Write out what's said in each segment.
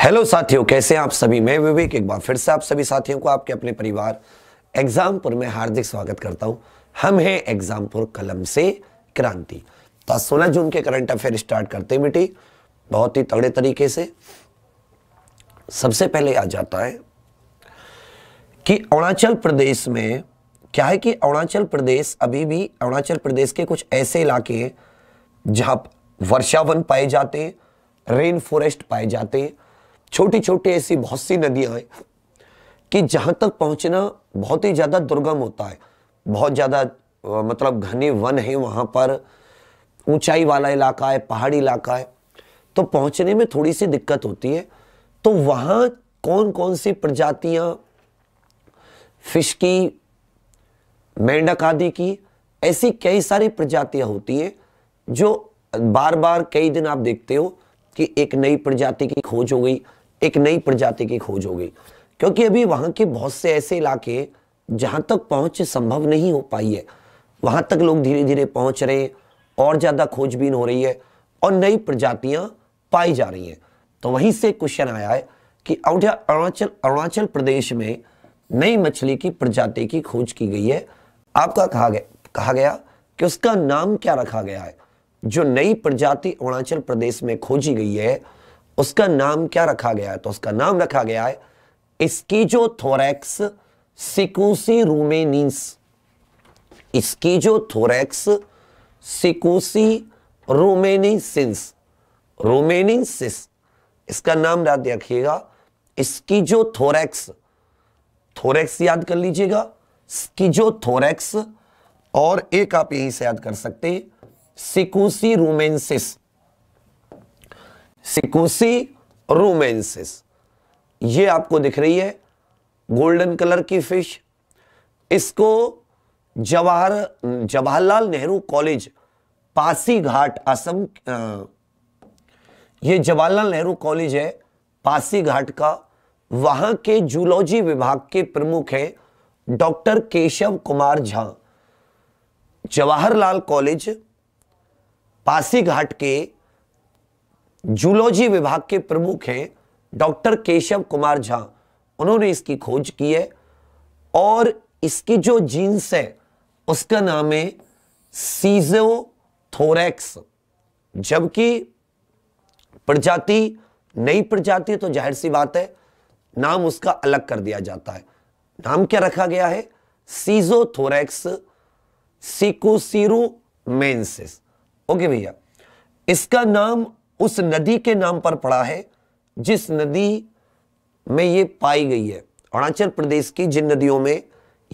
hello साथियों कैसे हैं आप सभी मैं विवेक एक बार फिर से आप सभी साथियों को आपके अपने परिवार एग्जामपुर में हार्दिक स्वागत करता हूं हम हैं एग्जामपुर कलम से क्रांति तो सोलह जून के करंट अफेयर स्टार्ट करते हैं बेटी बहुत ही तगड़े तरीके से सबसे पहले आ जाता है कि अरुणाचल प्रदेश में क्या है कि अरुणाचल प्रदेश अभी भी अरुणाचल प्रदेश के कुछ ऐसे इलाके हैं जहां वर्षावन पाए जाते हैं रेन फॉरेस्ट पाए जाते हैं छोटी छोटी ऐसी बहुत सी नदियां हैं कि जहां तक पहुंचना बहुत ही ज़्यादा दुर्गम होता है बहुत ज़्यादा मतलब घने वन है वहाँ पर ऊंचाई वाला इलाका है पहाड़ी इलाका है तो पहुँचने में थोड़ी सी दिक्कत होती है तो वहाँ कौन कौन सी प्रजातियाँ फिश की मेंढक आदि की ऐसी कई सारी प्रजातियाँ होती हैं जो बार बार कई दिन आप देखते हो कि एक नई प्रजाति की खोज हो गई एक नई प्रजाति की खोज हो गई क्योंकि अभी वहाँ के बहुत से ऐसे इलाके जहाँ तक पहुँच संभव नहीं हो पाई है वहाँ तक लोग धीरे धीरे पहुँच रहे हैं और ज़्यादा खोजबीन हो रही है और नई प्रजातियाँ पाई जा रही हैं तो वहीं से क्वेश्चन आया है कि अरुणाचल अरुणाचल प्रदेश में नई मछली की प्रजाति की खोज की गई है आपका कहा गया कहा गया कि उसका नाम क्या रखा गया है जो नई प्रजाति अरुणाचल प्रदेश में खोजी गई है उसका नाम क्या रखा गया है तो उसका नाम रखा गया है इसकी जो थोरेक्स सिकूसी रूमेनिस इसकी जो थोरेक्स सिकूसी रोमेनिस रोमेनिस इसका नाम याद रखिएगा इसकी जो थोरेक्स थोरेक्स याद कर लीजिएगा इसकी जो थोरेक्स और एक आप यहीं से याद कर सकते हैं सिकुसी रूमेनसिस सिकुसी रूमेंसिस ये आपको दिख रही है गोल्डन कलर की फिश इसको जवाहर जवाहरलाल नेहरू कॉलेज पासी घाट असम ये जवाहरलाल नेहरू कॉलेज है पासी घाट का वहां के जूलॉजी विभाग के प्रमुख हैं doctor Keshav Kumar Jha Jawaharlal college Pasighat के जूलॉजी विभाग के प्रमुख हैं डॉक्टर केशव कुमार झा उन्होंने इसकी खोज की है और इसकी जो जीन्स है उसका नाम है थोरेक्स जबकि प्रजाति नई प्रजाति तो जाहिर सी बात है नाम उसका अलग कर दिया जाता है नाम क्या रखा गया है सीजोथोरैक्स सिकोसीरो मेन्सिस ओके भैया इसका नाम उस नदी के नाम पर पड़ा है जिस नदी में ये पाई गई है अरुणाचल प्रदेश की जिन नदियों में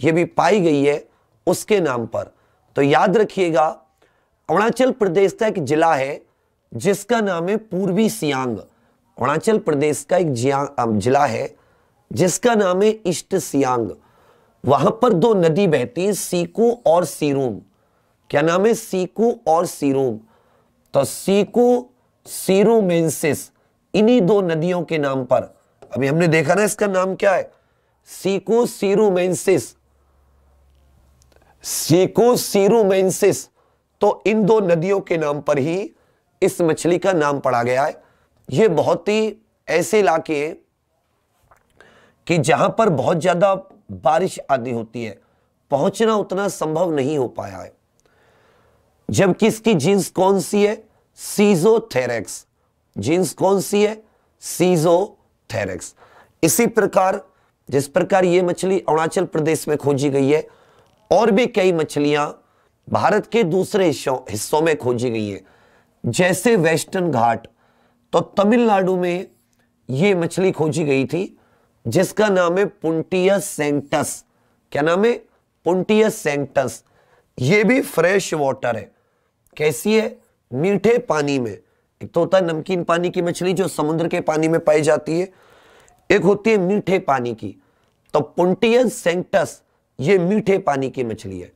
ये भी पाई गई है उसके नाम पर तो याद रखिएगा अरुणाचल प्रदेश का एक जिला है जिसका नाम है पूर्वी सियांग अरुणाचल प्रदेश का एक जिला है जिसका नाम है ईस्ट सियांग वहां पर दो नदी बहती है सीको और सीरूम क्या नाम है सीको और सीरूम तो सीको सीरूमेंसिस इन्हीं दो नदियों के नाम पर अभी हमने देखा ना इसका नाम क्या है सीको सीरूमेंसिस सीको सीरूमेंसिस तो इन दो नदियों के नाम पर ही इस मछली का नाम पड़ा गया है यह बहुत ही ऐसे इलाके हैं कि जहां पर बहुत ज्यादा बारिश आदि होती है पहुंचना उतना संभव नहीं हो पाया है जबकि इसकी जींस कौन सी है सीजोथेरेक्स जींस कौन सी है सीजोथेरेक्स इसी प्रकार जिस प्रकार ये मछली अरुणाचल प्रदेश में खोजी गई है और भी कई मछलियां भारत के दूसरे हिस्सों हिस्सों में खोजी गई हैं जैसे वेस्टर्न घाट तो तमिलनाडु में ये मछली खोजी गई थी जिसका नाम है पुंटिया सेंटस क्या नाम है पुंटिया सेंटस ये भी फ्रेश वाटर है कैसी है मीठे पानी में एक तो होता है नमकीन पानी की मछली जो समुद्र के पानी में पाई जाती है एक होती है मीठे पानी की तो पुंटियन सेंटस ये मीठे पानी की मछली है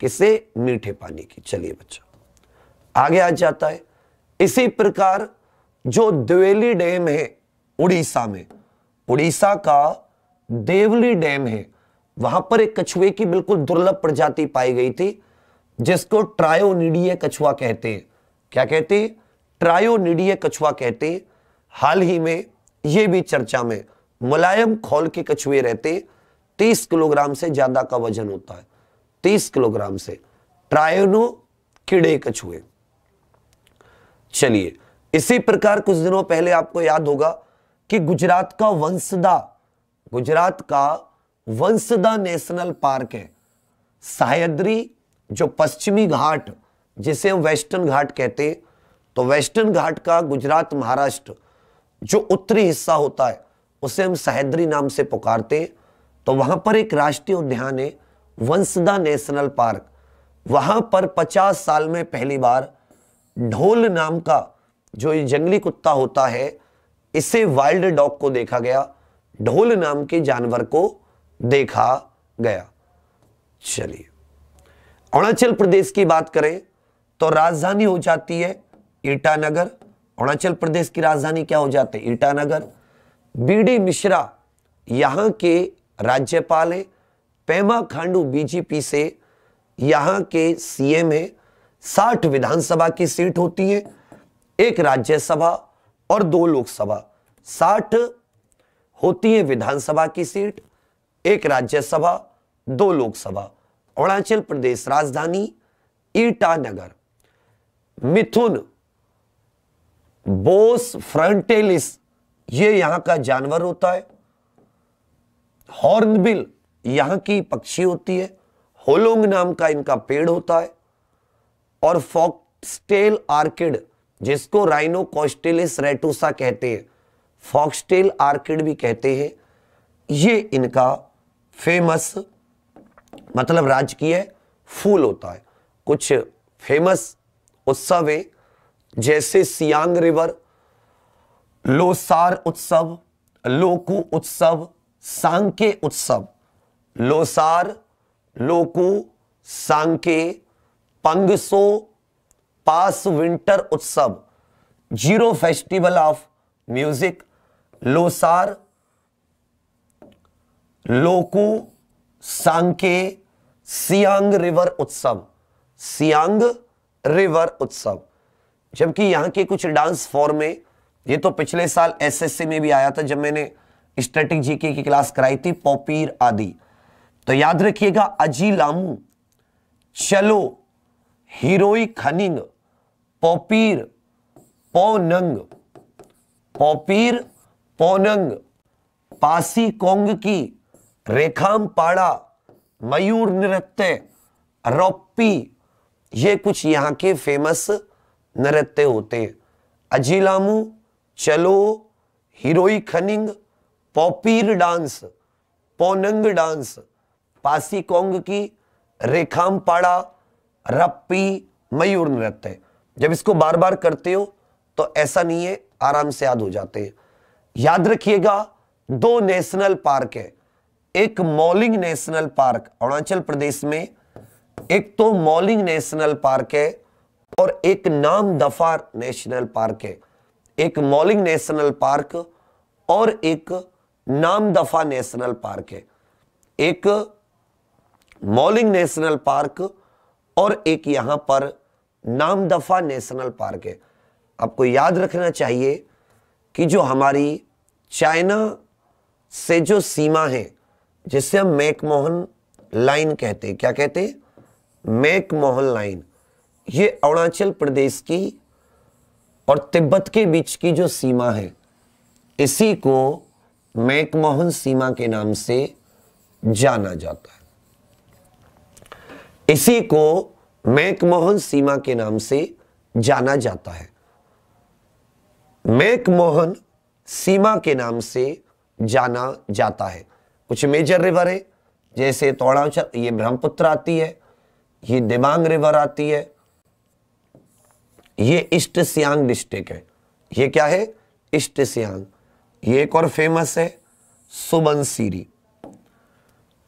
किसे मीठे पानी की चलिए बच्चा आगे आ जाता है इसी प्रकार जो देवली डैम है उड़ीसा में उड़ीसा का देवली डैम है वहां पर एक कछुए की बिल्कुल दुर्लभ प्रजाति पाई गई थी जिसको ट्रायोनिडिय कछुआ कहते हैं क्या कहते ट्रायोनिडीय कछुआ कहते हाल ही में ये भी चर्चा में मुलायम खोल के कछुए रहते 30 किलोग्राम से ज्यादा का वजन होता है 30 किलोग्राम से ट्रायोनो किड़े कछुए चलिए इसी प्रकार कुछ दिनों पहले आपको याद होगा कि गुजरात का वंशदा गुजरात का वंशदा नेशनल पार्क है सहयद्री जो पश्चिमी घाट जिसे हम वेस्टर्न घाट कहते हैं तो वेस्टर्न घाट का गुजरात महाराष्ट्र जो उत्तरी हिस्सा होता है उसे हम सहेद्री नाम से पुकारते हैं तो वहाँ पर एक राष्ट्रीय उद्यान है वंशदा नेशनल पार्क वहाँ पर 50 साल में पहली बार ढोल नाम का जो ये जंगली कुत्ता होता है इसे वाइल्ड डॉग को देखा गया ढोल नाम के जानवर को देखा गया चलिए अरुणाचल प्रदेश की बात करें तो राजधानी हो जाती है ईटानगर अरुणाचल प्रदेश की राजधानी क्या हो जाती है ईटानगर बीडी मिश्रा यहां के राज्यपाल है पेमा खांडू बीजेपी से यहां के सीएम है साठ विधानसभा की सीट होती है एक राज्यसभा और दो लोकसभा साठ होती है विधानसभा की सीट एक राज्यसभा दो लोकसभा अरुणाचल प्रदेश राजधानी ईटानगर मिथुन बोस फ्रंटेलिस ये यहां का जानवर होता है हॉर्नबिल यहां की पक्षी होती है होलोंग नाम का इनका पेड़ होता है और फॉक्सटेल आर्किड जिसको राइनो कॉस्टेलिस रेटोसा कहते हैं फॉक्सटेल आर्किड भी कहते हैं ये इनका फेमस मतलब राजकीय फूल होता है कुछ फेमस उत्सव है जैसे सियांग रिवर लोसार उत्सव लोकू उत्सव सांके उत्सव लोसार लोकू सांके पंगसो पास विंटर उत्सव Ziro festival of music Losar Loku Sangken Siang river उत्सव सियांग रिवर उत्सव जबकि यहाँ के कुछ डांस फॉर्म में ये तो पिछले साल एसएससी में भी आया था जब मैंने स्टैटिक जीके की क्लास कराई थी पोपीर आदि तो याद रखिएगा अजी लामू चलो हीरोई खनिंग पोपीर पोनंग पोपीर पोनंग पासी कोंग की रेखाम पाड़ा मयूर नृत्य रोपी ये कुछ यहाँ के फेमस नृत्य होते हैं अजीलामू चलो Hiirii Khaniing Popir dance Ponung dance Pasi Kongki Rekham पाड़ा रप्पी मयूर नृत्य जब इसको बार बार करते हो तो ऐसा नहीं है आराम से याद हो जाते हैं याद रखिएगा दो नेशनल पार्क है एक मॉलिंग नेशनल पार्क अरुणाचल प्रदेश में एक तो मॉलिंग नेशनल पार्क है और एक नाम दफा नेशनल पार्क है एक मॉलिंग नेशनल पार्क और एक नाम दफा नेशनल पार्क है एक मॉलिंग नेशनल पार्क और एक यहां पर नाम दफा नेशनल पार्क है आपको याद रखना चाहिए कि जो हमारी चाइना से जो सीमा है जिसे हम मैकमोहन लाइन कहते हैं क्या कहते हैं मैक मोहन लाइन ये अरुणाचल प्रदेश की और तिब्बत के बीच की जो सीमा है इसी को मैकमोहन सीमा के नाम से जाना जाता है इसी को मैकमोहन सीमा के नाम से जाना जाता है मैकमोहन सीमा के नाम से जाना जाता है कुछ मेजर रिवर है जैसे तो ये ब्रह्मपुत्र आती है ये दिबांग रिवर आती है ये ईस्ट सियांग डिस्ट्रिक्ट है ये क्या है ईस्ट सियांग ये एक और फेमस है सीरी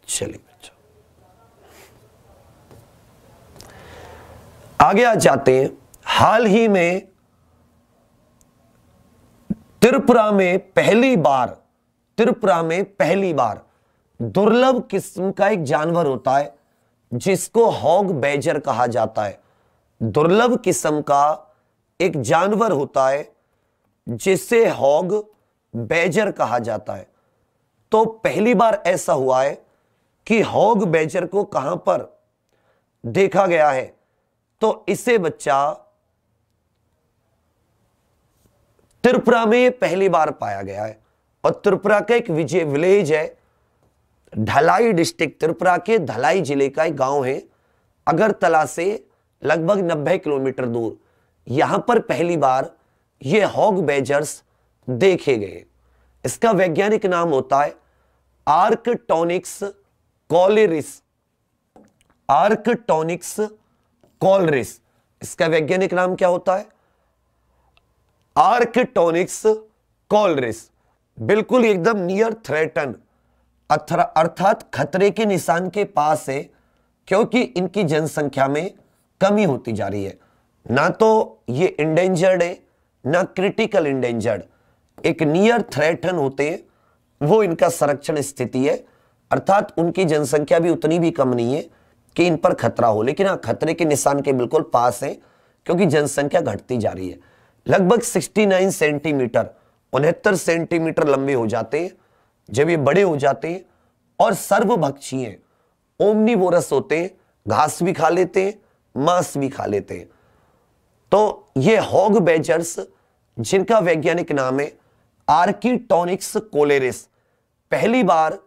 चलिए बच्चों आगे आ जाते हैं हाल ही में त्रिपुरा में पहली बार त्रिपुरा में पहली बार दुर्लभ किस्म का एक जानवर होता है जिसको हॉग बेजर कहा जाता है दुर्लभ किस्म का एक जानवर होता है जिसे हॉग बेजर कहा जाता है तो पहली बार ऐसा हुआ है कि हॉग बेजर को कहां पर देखा गया है तो इसे बच्चा त्रिपुरा में पहली बार पाया गया है और त्रिपुरा का एक विजय विलेज है ढलाई डिस्ट्रिक्ट त्रिपुरा के ढलाई जिले का एक गांव है अगरतला से लगभग 90 किलोमीटर दूर यहां पर पहली बार ये हॉग बेजर्स देखे गए इसका वैज्ञानिक नाम होता है आर्कटोनिक्स कॉलेरिस आर्कटोनिक्स कॉलरिस इसका वैज्ञानिक नाम क्या होता है आर्कटोनिक्स कॉलरिस बिल्कुल एकदम नियर थ्रेटन अर्थात खतरे के निशान के पास है क्योंकि इनकी जनसंख्या में कमी होती जा रही है ना तो ये इंडेंजर्ड है ना क्रिटिकल इंडेंजर्ड एक नियर थ्रेटन होते हैं वो इनका संरक्षण स्थिति है अर्थात उनकी जनसंख्या भी उतनी भी कम नहीं है कि इन पर खतरा हो लेकिन हाँ खतरे के निशान के बिल्कुल पास है क्योंकि जनसंख्या घटती जा रही है लगभग 69 सेंटीमीटर उनहत्तर सेंटीमीटर लंबे हो जाते हैं जब ये बड़े हो जाते हैं और सर्वभक्षी हैं बोरस होते हैं घास भी खा लेते हैं मांस भी खा लेते हैं तो ये हॉग बेजर्स जिनका वैज्ञानिक नाम है आर्किटोनिक्स कोलेरिस पहली बार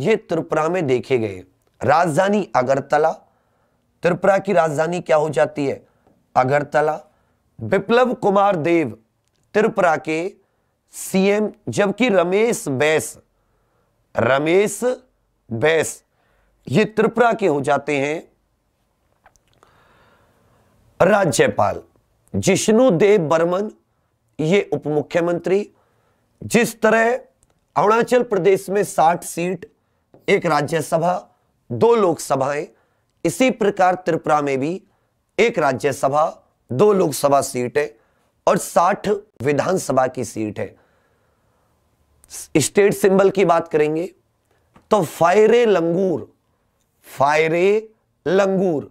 ये त्रिपुरा में देखे गए राजधानी अगरतला त्रिपुरा की राजधानी क्या हो जाती है अगरतला विप्लव कुमार देव त्रिपुरा के सीएम जबकि रमेश बैस रमेश बैस ये त्रिपुरा के हो जाते हैं राज्यपाल जिष्णु देव बर्मन ये उप मुख्यमंत्री जिस तरह अरुणाचल प्रदेश में 60 सीट एक राज्यसभा दो लोकसभाएं इसी प्रकार त्रिपुरा में भी एक राज्यसभा दो लोकसभा सीट है और 60 विधानसभा की सीट है स्टेट सिंबल की बात करेंगे तो फायरे लंगूर फायरे लंगूर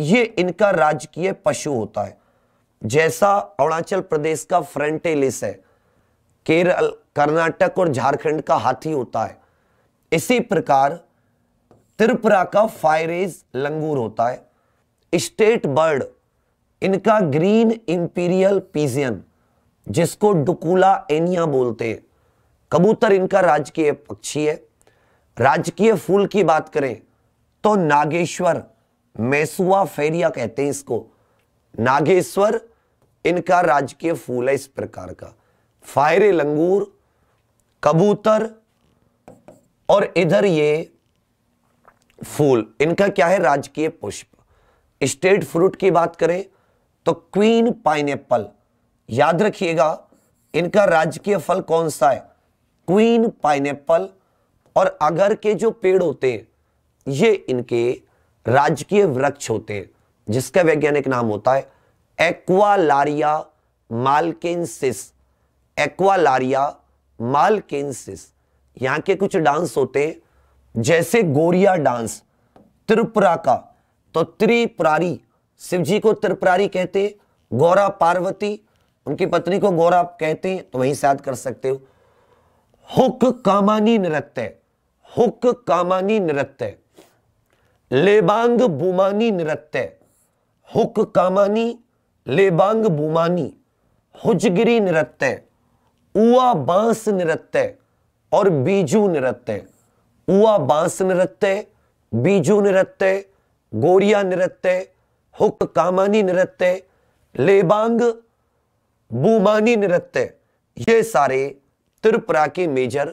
ये इनका राजकीय पशु होता है जैसा अरुणाचल प्रदेश का फ्रंटेलिस है केरल कर्नाटक और झारखंड का हाथी होता है इसी प्रकार त्रिपुरा का फायरेज लंगूर होता है स्टेट बर्ड इनका ग्रीन इंपीरियल पीजियन जिसको डुकुला एनिया बोलते हैं कबूतर इनका राजकीय पक्षी है राजकीय फूल की बात करें तो नागेश्वर मैसुआ फेरिया कहते हैं इसको नागेश्वर इनका राजकीय फूल है इस प्रकार का फायरे लंगूर कबूतर और इधर ये फूल इनका क्या है राजकीय पुष्प स्टेट फ्रूट की बात करें तो क्वीन पाइनएप्पल याद रखिएगा इनका राजकीय फल कौन सा है क्वीन पाइनएप्पल और अगर के जो पेड़ होते हैं ये इनके राजकीय वृक्ष होते हैं जिसका वैज्ञानिक नाम होता है एक्वालारिया मालकेंसिस एक्वालारिया मालकेंसिस यहाँ के कुछ डांस होते हैं जैसे गोरिया डांस त्रिपुरा का तो त्रिपुरारी शिव जी को त्रिपुरारी कहते हैं गौरा पार्वती उनकी पत्नी को गौरा कहते हैं तो वहीं से याद कर सकते हो हुक कामानी नृत्य हुक कामानी नृत्य लेबांग बुमानी नृत्य हुक कामानी लेबांग बुमानी हुजगिरी नृत्य उआ बांस नृत्य और बीजू नृत्य उआ बांस नृत्य बीजू नृत्य गोरिया नृत्य हुक कामानी नृत्य लेबांग बुमानी नृत्य ये सारे त्रिपुरा के मेजर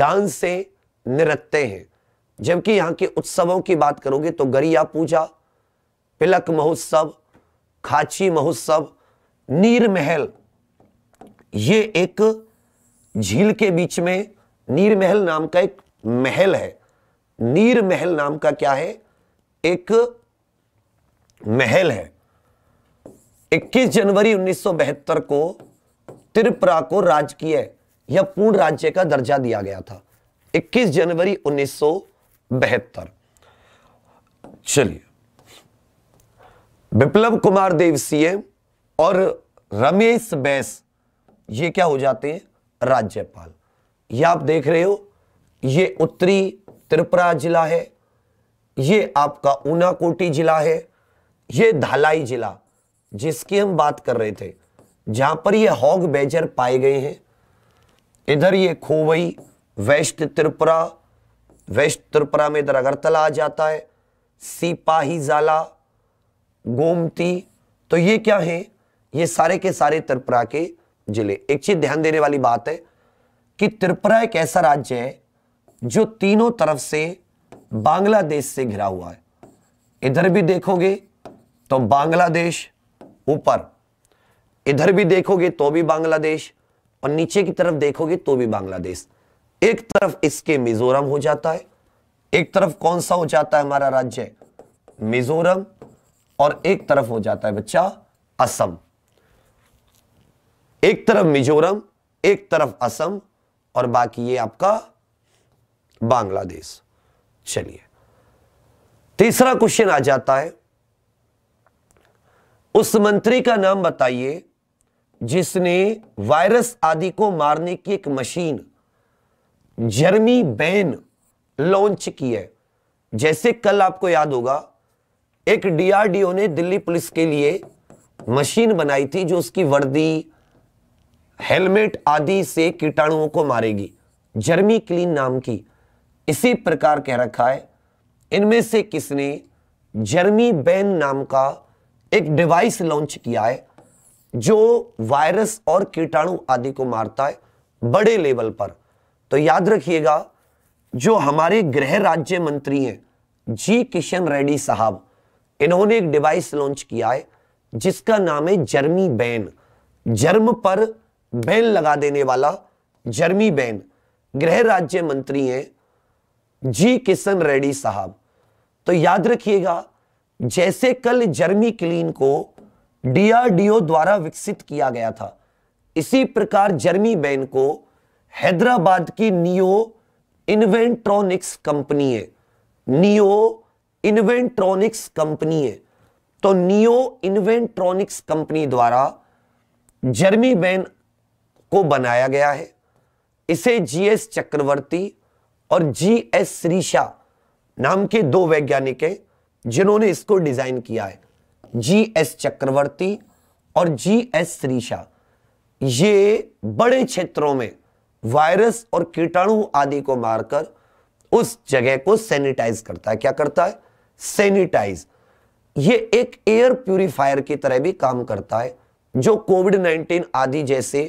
डांस से नृत्य हैं जबकि यहाँ के उत्सवों की बात करोगे तो गरिया पूजा पिलक महोत्सव खाची महोत्सव नीर महल ये एक झील के बीच में नीर महल नाम का एक महल है नीर महल नाम का क्या है एक महल है 21 जनवरी 1972 को त्रिपुरा को राजकीय या पूर्ण राज्य का दर्जा दिया गया था 21 जनवरी उन्नीस चलिए विप्लव कुमार देव सीएम और रमेश बैस ये क्या हो जाते हैं राज्यपाल ये आप देख रहे हो ये उत्तरी त्रिपुरा जिला है ये आपका ऊनाकोटी जिला है ये धलाई जिला जिसकी हम बात कर रहे थे जहां पर ये हॉग बेजर पाए गए हैं इधर ये खोवई वेस्ट त्रिपुरा वेस्ट त्रिपुरा में इधर अगरतला आ जाता है सिपाही जाला गोमती तो ये क्या है ये सारे के सारे त्रिपुरा के जिले एक चीज ध्यान देने वाली बात है कि त्रिपुरा एक ऐसा राज्य है जो तीनों तरफ से बांग्लादेश से घिरा हुआ है इधर भी देखोगे तो बांग्लादेश ऊपर इधर भी देखोगे तो भी बांग्लादेश और नीचे की तरफ देखोगे तो भी बांग्लादेश एक तरफ इसके मिजोरम हो जाता है एक तरफ कौन सा हो जाता है हमारा राज्य मिजोरम और एक तरफ हो जाता है बच्चा असम एक तरफ मिजोरम एक तरफ असम और बाकी ये आपका बांग्लादेश चलिए तीसरा क्वेश्चन आ जाता है उस मंत्री का नाम बताइए जिसने वायरस आदि को मारने की एक मशीन जर्मी बैन लॉन्च की है जैसे कल आपको याद होगा एक डीआरडीओ ने दिल्ली पुलिस के लिए मशीन बनाई थी जो उसकी वर्दी हेलमेट आदि से कीटाणुओं को मारेगी जर्मी क्लीन नाम की इसी प्रकार कह रखा है इनमें से किसने जर्मी बैन नाम का एक डिवाइस लॉन्च किया है जो वायरस और कीटाणु आदि को मारता है बड़े लेवल पर तो याद रखिएगा जो हमारे गृह राज्य मंत्री हैं जी किशन रेड्डी साहब इन्होंने एक डिवाइस लॉन्च किया है जिसका नाम है जर्मी बैन जर्म पर बैन लगा देने वाला जर्मी बैन गृह राज्य मंत्री हैं जी किशन रेड्डी साहब तो याद रखिएगा जैसे कल जर्मी क्लीन को डीआरडीओ द्वारा विकसित किया गया था इसी प्रकार जर्मी बैन को हैदराबाद की नियो इन्वेंट्रॉनिक्स कंपनी है नियो इन्वेंट्रॉनिक्स कंपनी है तो नियो इन्वेंट्रॉनिक्स कंपनी द्वारा जर्मी बैन को बनाया गया है इसे जीएस चक्रवर्ती और जीएस श्रीशा नाम के दो वैज्ञानिक हैं जिन्होंने इसको डिजाइन किया है जी एस चक्रवर्ती और जी एस श्रीशा ये बड़े क्षेत्रों में वायरस और कीटाणु आदि को मारकर उस जगह को सैनिटाइज करता है क्या करता है सैनिटाइज ये एक एयर प्यूरिफायर की तरह भी काम करता है जो कोविड 19 आदि जैसे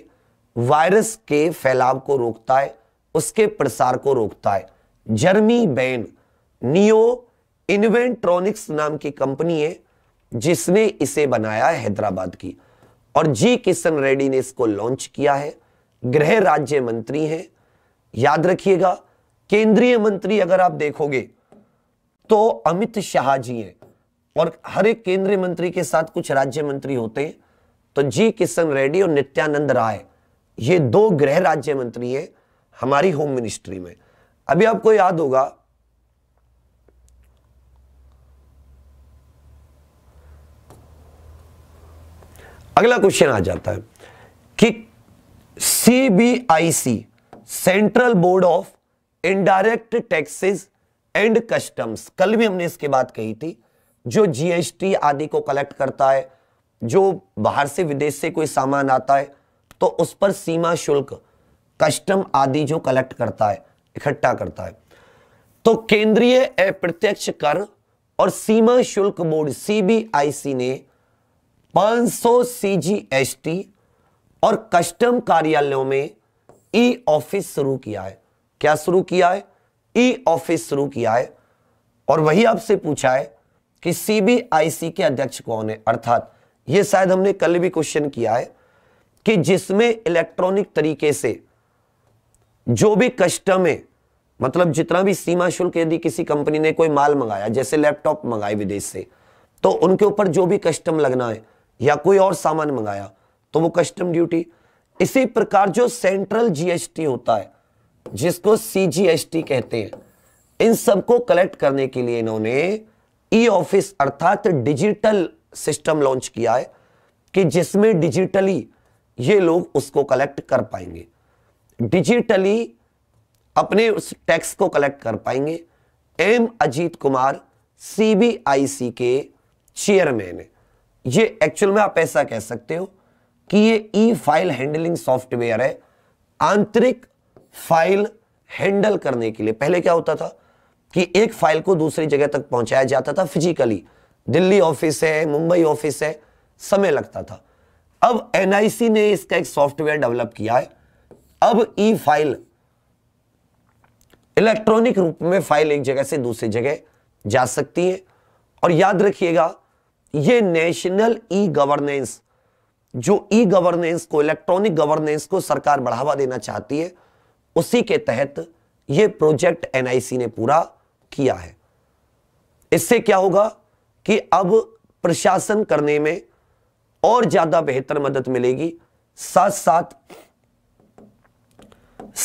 वायरस के फैलाव को रोकता है उसके प्रसार को रोकता है जर्मी बैन नियो इन्वेंट्रॉनिक्स नाम की कंपनी है जिसने इसे बनाया है हैदराबाद की और जी किशन रेड्डी ने इसको लॉन्च किया है गृह राज्य मंत्री हैं याद रखिएगा केंद्रीय मंत्री अगर आप देखोगे तो अमित शाह जी हैं और हर एक केंद्रीय मंत्री के साथ कुछ राज्य मंत्री होते हैं तो जी किशन रेड्डी और नित्यानंद राय ये दो गृह राज्य मंत्री हैं हमारी होम मिनिस्ट्री में अभी आपको याद होगा अगला क्वेश्चन आ जाता है कि CBIC central board of indirect taxes and customs कल भी हमने इसके बात कही थी जो जीएसटी आदि को कलेक्ट करता है जो बाहर से विदेश से कोई सामान आता है तो उस पर सीमा शुल्क कस्टम आदि जो कलेक्ट करता है इकट्ठा करता है तो केंद्रीय अप्रत्यक्ष कर और सीमा शुल्क बोर्ड सीबीआईसी ने 500 सौ और कस्टम कार्यालयों में ई ऑफिस शुरू किया है क्या शुरू किया है ई ऑफिस शुरू किया है और वही आपसे पूछा है कि सीबीआईसी के अध्यक्ष कौन है अर्थात यह शायद हमने कल भी क्वेश्चन किया है कि जिसमें इलेक्ट्रॉनिक तरीके से जो भी कस्टम है मतलब जितना भी सीमा शुल्क यदि किसी कंपनी ने कोई माल मंगाया जैसे लैपटॉप मंगाए विदेश से तो उनके ऊपर जो भी कस्टम लगना है या कोई और सामान मंगाया तो वो कस्टम ड्यूटी इसी प्रकार जो सेंट्रल जीएसटी होता है जिसको सीजीएसटी कहते हैं इन सबको कलेक्ट करने के लिए इन्होंने ई ऑफिस अर्थात डिजिटल सिस्टम लॉन्च किया है कि जिसमें डिजिटली ये लोग उसको कलेक्ट कर पाएंगे डिजिटली अपने उस टैक्स को कलेक्ट कर पाएंगे एम अजीत कुमार सीबीआईसी के चेयरमैन है ये एक्चुअल में आप ऐसा कह सकते हो कि ये ई फाइल हैंडलिंग सॉफ्टवेयर है आंतरिक फाइल हैंडल करने के लिए पहले क्या होता था कि एक फाइल को दूसरी जगह तक पहुंचाया जाता था फिजिकली दिल्ली ऑफिस है मुंबई ऑफिस है समय लगता था अब एनआईसी ने इसका एक सॉफ्टवेयर डेवलप किया है अब ई फाइल इलेक्ट्रॉनिक रूप में फाइल एक जगह से दूसरी जगह जा सकती है और याद रखिएगा ये नेशनल ई गवर्नेंस जो ई गवर्नेंस को इलेक्ट्रॉनिक गवर्नेंस को सरकार बढ़ावा देना चाहती है उसी के तहत यह प्रोजेक्ट एनआईसी ने पूरा किया है इससे क्या होगा कि अब प्रशासन करने में और ज्यादा बेहतर मदद मिलेगी साथ साथ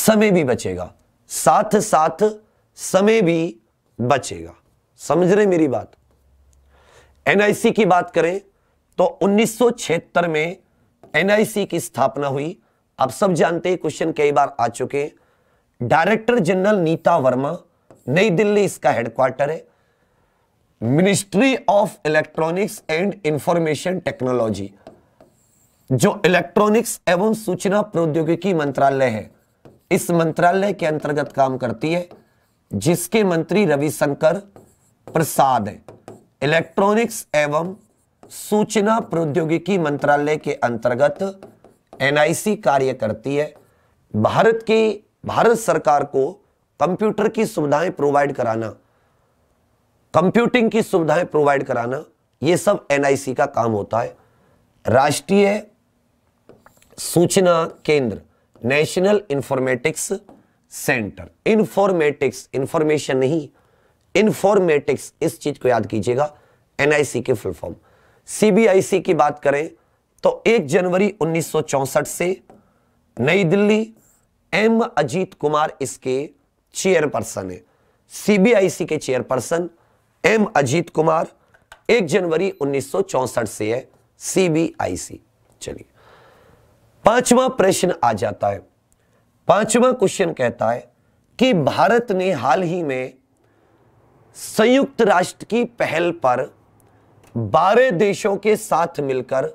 समय भी बचेगा साथ साथ समय भी बचेगा समझ रहे मेरी बात एनआईसी की बात करें तो उन्नीस में एनआईसी की स्थापना हुई आप सब जानते हैं क्वेश्चन कई बार आ चुके डायरेक्टर जनरल नीता वर्मा नई दिल्ली इसका हेडक्वार्टर है ministry of electronics and information technology जो इलेक्ट्रॉनिक्स एवं सूचना प्रौद्योगिकी मंत्रालय है इस मंत्रालय के अंतर्गत काम करती है जिसके मंत्री रविशंकर प्रसाद है इलेक्ट्रॉनिक्स एवं सूचना प्रौद्योगिकी मंत्रालय के अंतर्गत एनआईसी कार्य करती है भारत की भारत सरकार को कंप्यूटर की सुविधाएं प्रोवाइड कराना कंप्यूटिंग की सुविधाएं प्रोवाइड कराना यह सब एनआईसी का काम होता है राष्ट्रीय सूचना केंद्र national informatics centre informatics information नहीं इन्फॉर्मेटिक्स इस चीज को याद कीजिएगा एनआईसी के फुल फॉर्म सीबीआईसी की बात करें तो 1 जनवरी 1964 से नई दिल्ली एम अजीत कुमार इसके चेयरपर्सन है सीबीआईसी के चेयरपर्सन एम अजीत कुमार 1 जनवरी 1964 से है सीबीआईसी चलिए पांचवा प्रश्न आ जाता है पांचवा क्वेश्चन कहता है कि भारत ने हाल ही में संयुक्त राष्ट्र की पहल पर बारह देशों के साथ मिलकर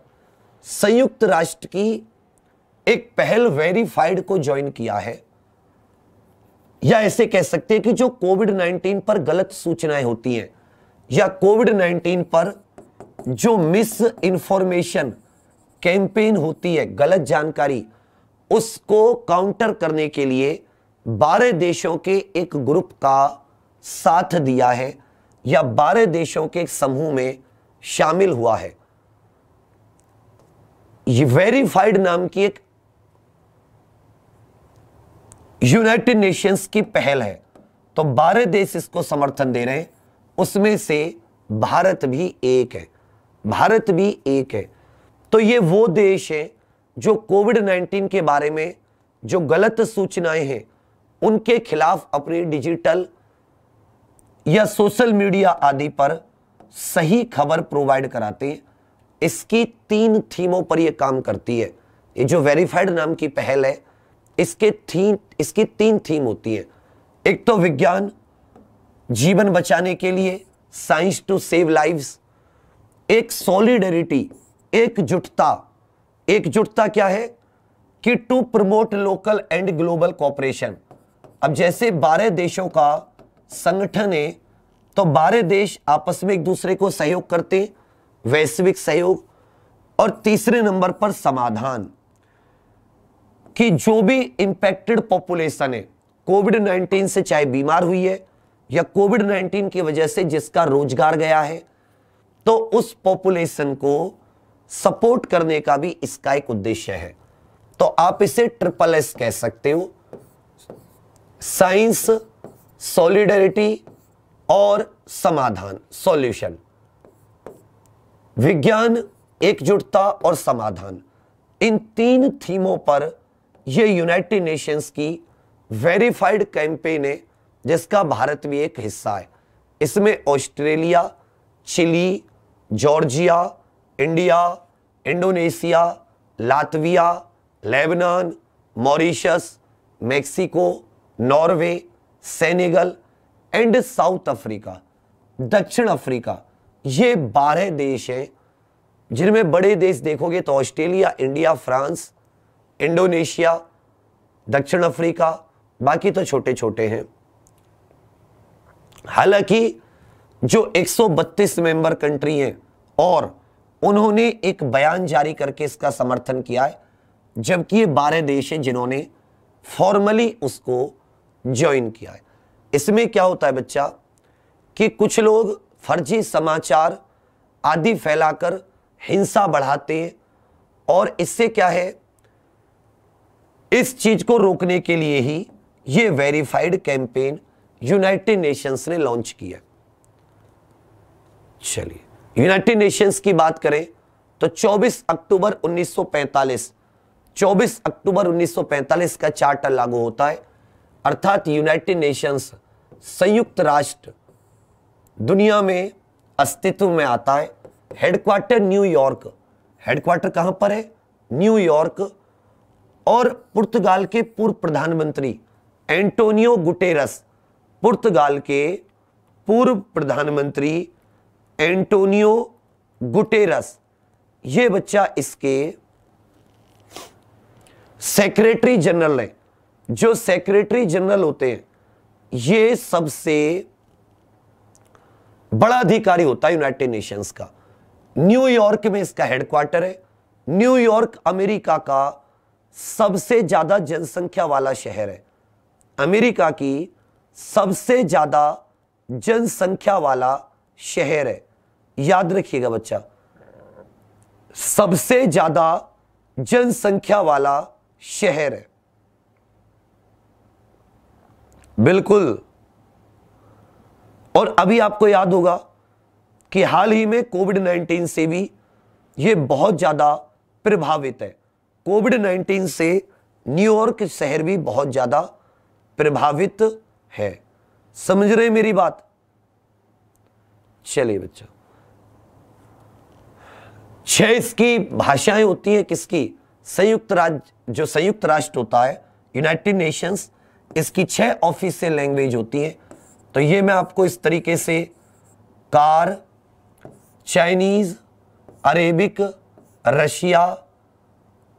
संयुक्त राष्ट्र की एक पहल वेरीफाइड को ज्वाइन किया है या ऐसे कह सकते हैं कि जो कोविड 19 पर गलत सूचनाएं होती हैं या कोविड 19 पर जो मिस इंफॉर्मेशन कैंपेन होती है गलत जानकारी उसको काउंटर करने के लिए बारह देशों के एक ग्रुप का साथ दिया है या बारह देशों के एक समूह में शामिल हुआ है ये वेरीफाइड नाम की एक यूनाइटेड नेशंस की पहल है तो बारह देश इसको समर्थन दे रहे हैं उसमें से भारत भी एक है भारत भी एक है तो ये वो देश है जो कोविड 19 के बारे में जो गलत सूचनाएं हैं उनके खिलाफ अपनी डिजिटल या सोशल मीडिया आदि पर सही खबर प्रोवाइड कराती है इसकी तीन थीमों पर यह काम करती है ये जो वेरीफाइड नाम की पहल है इसके थीम इसकी तीन थीम होती है एक तो विज्ञान जीवन बचाने के लिए साइंस टू सेव लाइव्स एक सॉलिडेरिटी एकजुटता एकजुटता क्या है कि to promote local and global cooperation अब जैसे बारह देशों का संगठन है तो बारह देश आपस में एक दूसरे को सहयोग करते वैश्विक सहयोग और तीसरे नंबर पर समाधान कि जो भी इंपैक्टेड पॉपुलेशन है कोविड 19 से चाहे बीमार हुई है या कोविड 19 की वजह से जिसका रोजगार गया है तो उस पॉपुलेशन को सपोर्ट करने का भी इसका एक उद्देश्य है तो आप इसे ट्रिपल एस कह सकते हो साइंस सॉलिडरिटी और समाधान सॉल्यूशन विज्ञान एकजुटता और समाधान इन तीन थीमों पर यह यूनाइटेड नेशंस की वेरीफाइड कैंपेन है जिसका भारत भी एक हिस्सा है इसमें Australia Chile Georgia India Indonesia Latvia Lebanon Mauritius Mexico Norway Senegal and South Africa दक्षिण अफ्रीका ये बारह देश हैं जिनमें बड़े देश देखोगे तो ऑस्ट्रेलिया इंडिया फ्रांस इंडोनेशिया दक्षिण अफ्रीका बाकी तो छोटे छोटे हैं हालांकि जो 132 मेंबर कंट्री हैं और उन्होंने एक बयान जारी करके इसका समर्थन किया है जबकि ये बारह देश हैं जिन्होंने फॉर्मली उसको ज्वाइन किया है इसमें क्या होता है बच्चा कि कुछ लोग फर्जी समाचार आदि फैलाकर हिंसा बढ़ाते हैं और इससे क्या है इस चीज को रोकने के लिए ही ये वेरीफाइड कैंपेन यूनाइटेड नेशंस ने लॉन्च किया चलिए यूनाइटेड नेशंस की बात करें तो 24 अक्टूबर 1945 24 अक्टूबर 1945 का चार्टर लागू होता है अर्थात यूनाइटेड नेशंस संयुक्त राष्ट्र दुनिया में अस्तित्व में आता है हेडक्वार्टर न्यूयॉर्क हेडक्वार्टर कहां पर है न्यूयॉर्क और पुर्तगाल के पूर्व प्रधानमंत्री एंटोनियो गुटेरस पुर्तगाल के पूर्व प्रधानमंत्री एंटोनियो गुटेरस ये बच्चा इसके सेक्रेटरी जनरल है जो सेक्रेटरी जनरल होते हैं ये सबसे बड़ा अधिकारी होता है यूनाइटेड नेशंस का न्यूयॉर्क में इसका हेडक्वार्टर है न्यूयॉर्क अमेरिका का सबसे ज्यादा जनसंख्या वाला शहर है अमेरिका की सबसे ज्यादा जनसंख्या वाला शहर है याद रखिएगा बच्चा सबसे ज्यादा जनसंख्या वाला शहर है बिल्कुल और अभी आपको याद होगा कि हाल ही में कोविड 19 से भी ये बहुत ज़्यादा प्रभावित है कोविड 19 से न्यूयॉर्क शहर भी बहुत ज़्यादा प्रभावित है समझ रहे मेरी बात चलिए बच्चा छह इसकी भाषाएं होती हैं किसकी संयुक्त राज्य जो संयुक्त राष्ट्र होता है यूनाइटेड नेशंस इसकी छह ऑफिशियल लैंग्वेज होती है तो ये मैं आपको इस तरीके से car Chinese Arabic Russia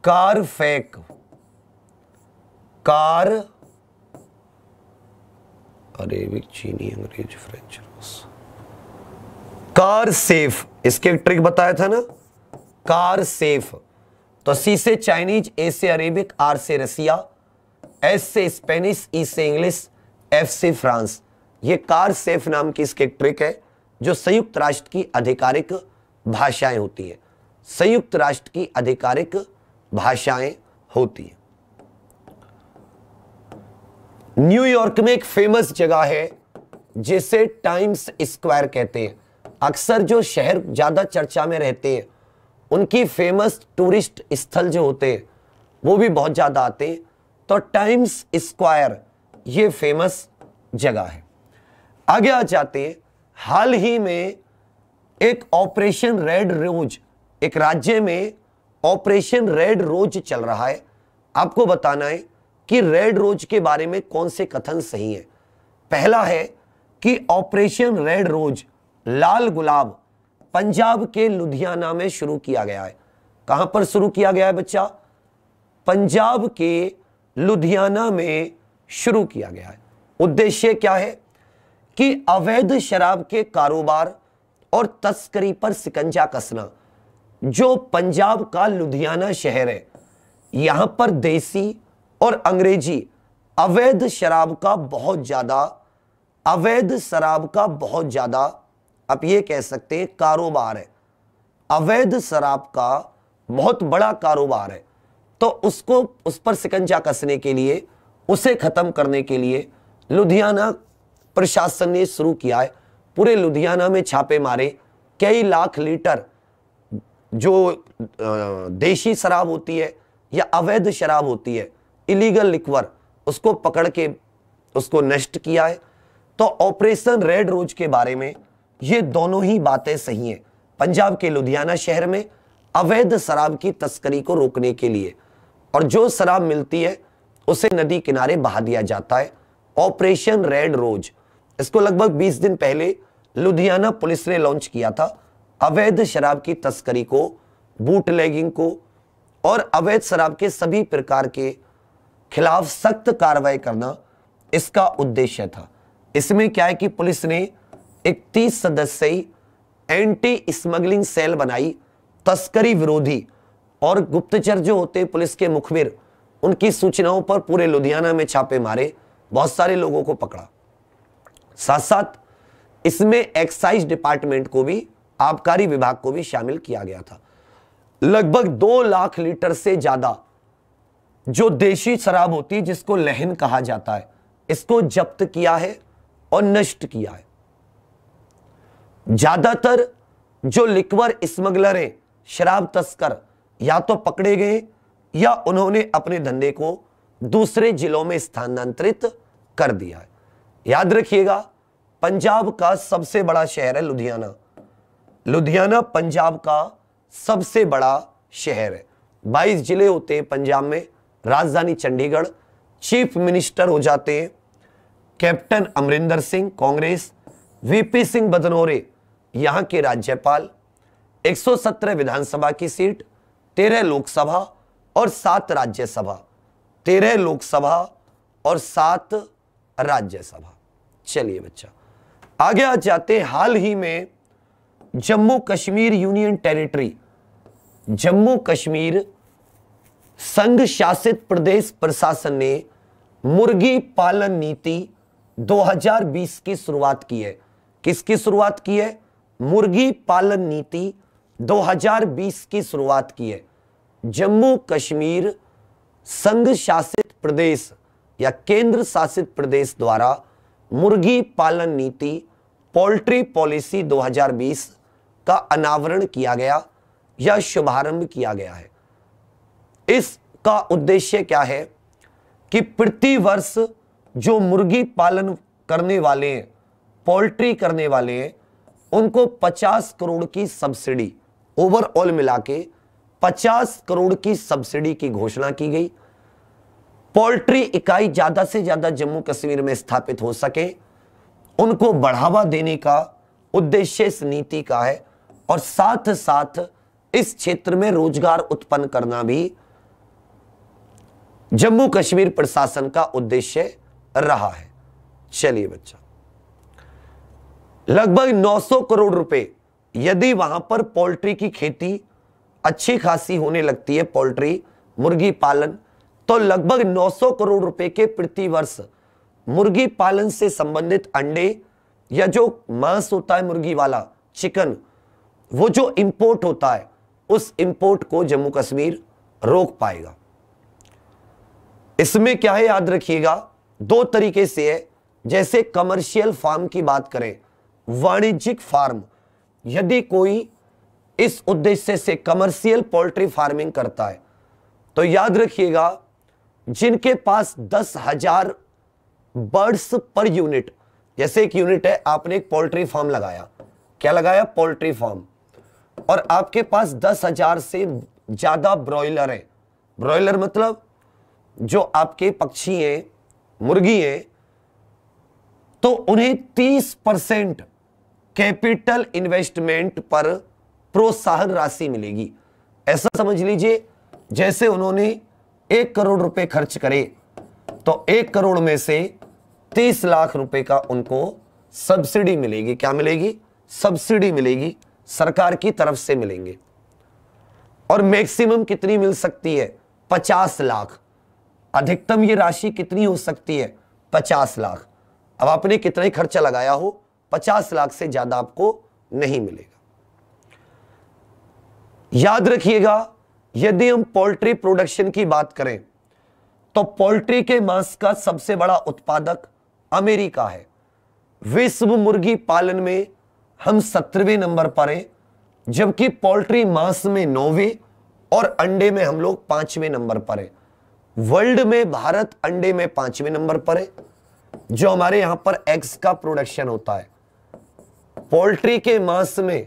car fake car Arabic चीनी अंग्रेज फ्रेंच रूस कार सेफ इसके ट्रिक बताया था ना कार सेफ तो सी से चाइनीज ए से अरेबिक आर से रसिया एस से स्पेनिश ई से इंग्लिश एफ से फ्रांस ये कार सेफ नाम की इसकी एक ट्रिक है जो संयुक्त राष्ट्र की आधिकारिक भाषाएं होती है संयुक्त राष्ट्र की आधिकारिक भाषाएं होती है न्यूयॉर्क में एक फेमस जगह है जिसे टाइम्स स्क्वायर कहते हैं अक्सर जो शहर ज़्यादा चर्चा में रहते हैं उनकी फेमस टूरिस्ट स्थल जो होते हैं वो भी बहुत ज़्यादा आते हैं तो टाइम्स स्क्वायर ये फेमस जगह है आगे आ जाते हाल ही में एक ऑपरेशन रेड रोज एक राज्य में ऑपरेशन रेड रोज चल रहा है आपको बताना है कि रेड रोज के बारे में कौन से कथन सही है पहला है कि ऑपरेशन रेड रोज लाल गुलाब पंजाब के लुधियाना में शुरू किया गया है कहां पर शुरू किया गया है बच्चा पंजाब के लुधियाना में शुरू किया गया है उद्देश्य क्या है कि अवैध शराब के कारोबार और तस्करी पर सिकंजा कसना जो पंजाब का लुधियाना शहर है यहां पर देसी और अंग्रेजी अवैध शराब का बहुत ज़्यादा अवैध शराब का बहुत ज़्यादा आप ये कह सकते हैं कारोबार है अवैध शराब का बहुत बड़ा कारोबार है तो उसको उस पर सिकंजा कसने के लिए उसे ख़त्म करने के लिए लुधियाना प्रशासन ने शुरू किया है पूरे लुधियाना में छापे मारे कई लाख लीटर जो देशी शराब होती है या अवैध शराब होती है इलीगल लिक्वर उसको पकड़ के उसको नष्ट किया है तो ऑपरेशन रेड रोज के बारे में ये दोनों ही बातें सही हैं पंजाब के लुधियाना शहर में अवैध शराब की तस्करी को रोकने के लिए और जो शराब मिलती है उसे नदी किनारे बहा दिया जाता है ऑपरेशन रेड रोज इसको लगभग 20 दिन पहले लुधियाना पुलिस ने लॉन्च किया था अवैध शराब की तस्करी को बूट लेगिंग को और अवैध शराब के सभी प्रकार के खिलाफ सख्त कार्रवाई करना इसका उद्देश्य था इसमें क्या है कि पुलिस ने इकतीस सदस्यीय एंटी स्मगलिंग सेल बनाई तस्करी विरोधी और गुप्तचर जो होते पुलिस के मुखबिर उनकी सूचनाओं पर पूरे लुधियाना में छापे मारे बहुत सारे लोगों को पकड़ा साथ साथ इसमें एक्साइज डिपार्टमेंट को भी आबकारी विभाग को भी शामिल किया गया था लगभग दो लाख लीटर से ज्यादा जो देशी शराब होती है जिसको लहन कहा जाता है इसको जब्त किया है और नष्ट किया है ज्यादातर जो लिक्वर स्मगलर है शराब तस्कर या तो पकड़े गए या उन्होंने अपने धंधे को दूसरे जिलों में स्थानांतरित कर दिया है याद रखिएगा पंजाब का सबसे बड़ा शहर है लुधियाना लुधियाना पंजाब का सबसे बड़ा शहर है 22 जिले होते हैं पंजाब में राजधानी चंडीगढ़ चीफ मिनिस्टर हो जाते हैं कैप्टन अमरिंदर सिंह कांग्रेस वीपी सिंह बदनोरे यहां के राज्यपाल 117 विधानसभा की सीट तेरह लोकसभा और सात राज्यसभा तेरह लोकसभा और सात राज्यसभा चलिए बच्चा आगे आ जाते हाल ही में जम्मू कश्मीर यूनियन टेरिटरी जम्मू कश्मीर संघ शासित प्रदेश प्रशासन ने मुर्गी पालन नीति 2020 की शुरुआत की है किसकी शुरुआत की है मुर्गी पालन नीति 2020 की शुरुआत की है जम्मू कश्मीर संघ शासित प्रदेश या केंद्र शासित प्रदेश द्वारा मुर्गी पालन नीति पोल्ट्री पॉलिसी 2020 का अनावरण किया गया या शुभारंभ किया गया है इसका उद्देश्य क्या है कि प्रतिवर्ष जो मुर्गी पालन करने वाले हैं पोल्ट्री करने वाले हैं उनको 50 करोड़ की सब्सिडी ओवरऑल मिला के पचास करोड़ की सब्सिडी की घोषणा की गई पोल्ट्री इकाई ज्यादा से ज्यादा जम्मू कश्मीर में स्थापित हो सके उनको बढ़ावा देने का उद्देश्य इस नीति का है और साथ साथ इस क्षेत्र में रोजगार उत्पन्न करना भी जम्मू कश्मीर प्रशासन का उद्देश्य रहा है चलिए बच्चा लगभग 900 करोड़ रुपए यदि वहां पर पोल्ट्री की खेती अच्छी खासी होने लगती है पोल्ट्री मुर्गी पालन तो लगभग 900 करोड़ रुपए के प्रतिवर्ष मुर्गी पालन से संबंधित अंडे या जो मांस होता है मुर्गी वाला चिकन वो जो इंपोर्ट होता है उस इंपोर्ट को जम्मू कश्मीर रोक पाएगा इसमें क्या है याद रखिएगा दो तरीके से है जैसे कमर्शियल फार्म की बात करें वाणिज्यिक फार्म यदि कोई इस उद्देश्य से कमर्शियल पोल्ट्री फार्मिंग करता है तो याद रखिएगा जिनके पास दस हजार बर्ड्स पर यूनिट जैसे एक यूनिट है आपने एक पोल्ट्री फार्म लगाया क्या लगाया पोल्ट्री फार्म और आपके पास दस हजार से ज्यादा ब्रॉयलर है ब्रॉयलर मतलब जो आपके पक्षी हैं मुर्गी हैं तो उन्हें तीस परसेंट कैपिटल इन्वेस्टमेंट पर प्रोत्साहन राशि मिलेगी ऐसा समझ लीजिए जैसे उन्होंने एक करोड़ रुपए खर्च करे तो एक करोड़ में से तीस लाख रुपए का उनको सब्सिडी मिलेगी क्या मिलेगी सब्सिडी मिलेगी सरकार की तरफ से मिलेंगे और मैक्सिमम कितनी मिल सकती है पचास लाख अधिकतम ये राशि कितनी हो सकती है पचास लाख अब आपने कितने खर्चा लगाया हो पचास लाख से ज्यादा आपको नहीं मिलेगा याद रखिएगा यदि हम पोल्ट्री प्रोडक्शन की बात करें तो पोल्ट्री के मांस का सबसे बड़ा उत्पादक अमेरिका है विश्व मुर्गी पालन में हम सत्रहवें नंबर पर हैं जबकि पोल्ट्री मांस में नौवे और अंडे में हम लोग पांचवें नंबर पर हैं वर्ल्ड में भारत अंडे में पांचवें नंबर पर है जो हमारे यहां पर एग्स का प्रोडक्शन होता है पोल्ट्री के मास में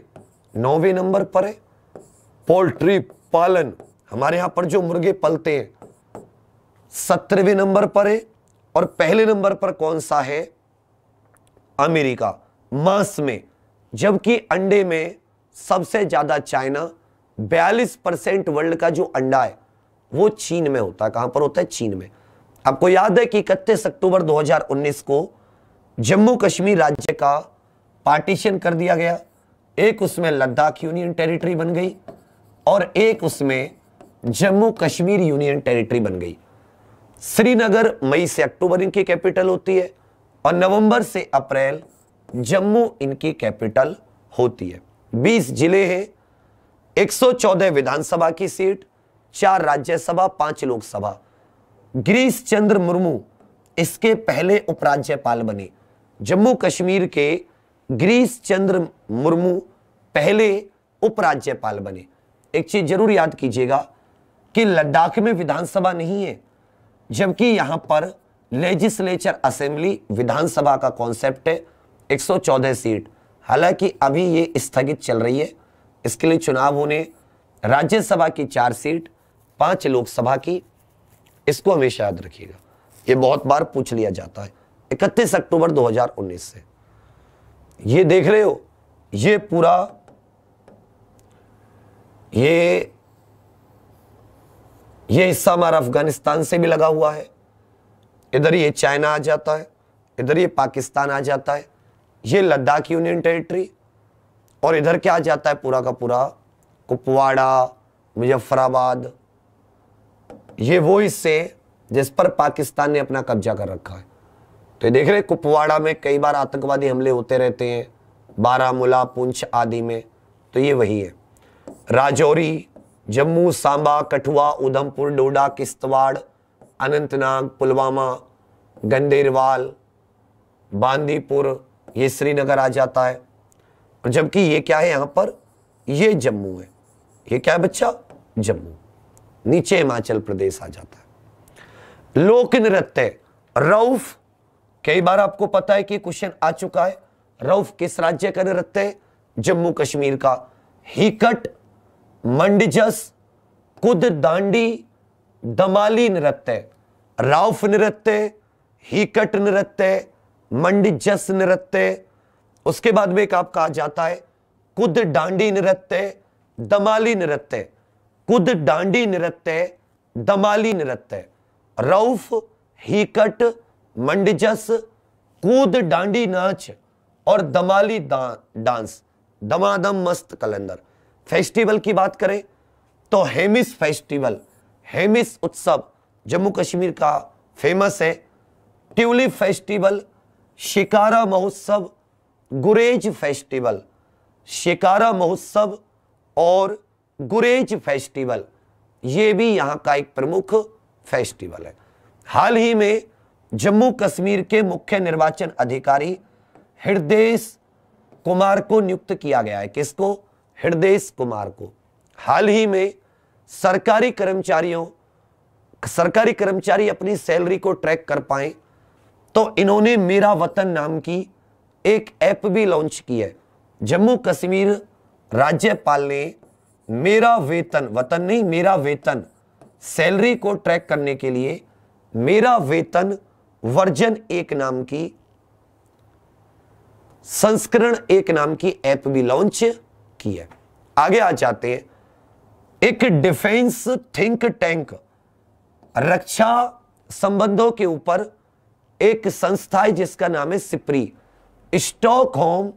नौवे नंबर पर है पोल्ट्री पालन हमारे यहां पर जो मुर्गे पलते हैं सत्रहवें नंबर पर है और पहले नंबर पर कौन सा है अमेरिका मांस में जबकि अंडे में सबसे ज्यादा चाइना 42 परसेंट वर्ल्ड का जो अंडा है वो चीन में होता है कहां पर होता है चीन में आपको याद है कि इकतीस अक्टूबर 2019 को जम्मू कश्मीर राज्य का पार्टीशन कर दिया गया एक उसमें लद्दाख यूनियन टेरिटरी बन गई और एक उसमें जम्मू कश्मीर यूनियन टेरिटरी बन गई श्रीनगर मई से अक्टूबर इनकी कैपिटल होती है और नवंबर से अप्रैल जम्मू इनकी कैपिटल होती है 20 जिले हैं 114 विधानसभा की सीट चार राज्यसभा पांच लोकसभा गिरीश चंद्र मुर्मू इसके पहले उपराज्यपाल बने जम्मू कश्मीर के गिरीश चंद्र मुर्मू पहले उपराज्यपाल बने एक चीज जरूर याद कीजिएगा कि लद्दाख में विधानसभा नहीं है जबकि यहां पर लेजिस्लेचर असेंबली विधानसभा का कॉन्सेप्ट है 114 सीट हालांकि अभी ये स्थगित चल रही है इसके लिए चुनाव होने राज्यसभा की चार सीट पांच लोकसभा की इसको हमेशा याद रखिएगा ये बहुत बार पूछ लिया जाता है इकतीस अक्टूबर 2019 से ये देख रहे हो ये पूरा ये ये हिस्सा हमारा अफगानिस्तान से भी लगा हुआ है इधर ये चाइना आ जाता है इधर ये पाकिस्तान आ जाता है ये लद्दाख यूनियन टेरिटरी और इधर क्या आ जाता है पूरा का पूरा कुपवाड़ा मुजफ्फराबाद ये वो हिस्से जिस पर पाकिस्तान ने अपना कब्जा कर रखा है तो देख रहे कुपवाड़ा में कई बार आतंकवादी हमले होते रहते हैं बारामूला पुंछ आदि में तो ये वही है राजौरी जम्मू सांबा कठुआ उधमपुर डोडा किश्तवाड़ अनंतनाग पुलवामा गंदेरवाल बांदीपुर ये श्रीनगर आ जाता है और जबकि ये क्या है यहाँ पर ये जम्मू है ये क्या है बच्चा जम्मू नीचे हिमाचल प्रदेश आ जाता है लोक नृत्य रऊफ कई बार आपको पता है कि क्वेश्चन आ चुका है रऊफ किस राज्य का नृत्य जम्मू कश्मीर का कट मंडजस कुद दांडी दमाली नृत्य राउफ नृत्य हिकट नृत्य मंडजस नृत्य उसके बाद में एक आपका आ जाता है कुद डांडी नृत्य दमाली नृत्य कुद डांडी नृत्य दमाली नृत्य रऊफ हिकट मंडजस कूद डांडी नाच और दमाली दा डांस दमादम मस्त कैलेंडर फेस्टिवल की बात करें तो हेमिस फेस्टिवल हेमिस उत्सव जम्मू कश्मीर का फेमस है ट्यूलिप फेस्टिवल शिकारा महोत्सव गुरेज फेस्टिवल शिकारा महोत्सव और गुरेज फेस्टिवल ये भी यहाँ का एक प्रमुख फेस्टिवल है हाल ही में जम्मू कश्मीर के मुख्य निर्वाचन अधिकारी हृदय कुमार को नियुक्त किया गया है किसको हृदय कुमार को हाल ही में सरकारी कर्मचारियों सरकारी कर्मचारी अपनी सैलरी को ट्रैक कर पाए तो इन्होंने मेरा वतन नाम की एक ऐप भी लॉन्च की है जम्मू कश्मीर राज्यपाल ने मेरा वेतन वतन नहीं मेरा वेतन सैलरी को ट्रैक करने के लिए मेरा वेतन वर्जन एक नाम की संस्करण एक नाम की ऐप भी लॉन्च की है आगे आ जाते हैं एक डिफेंस थिंक टैंक रक्षा संबंधों के ऊपर एक संस्था है जिसका नाम है SIPRI Stockholm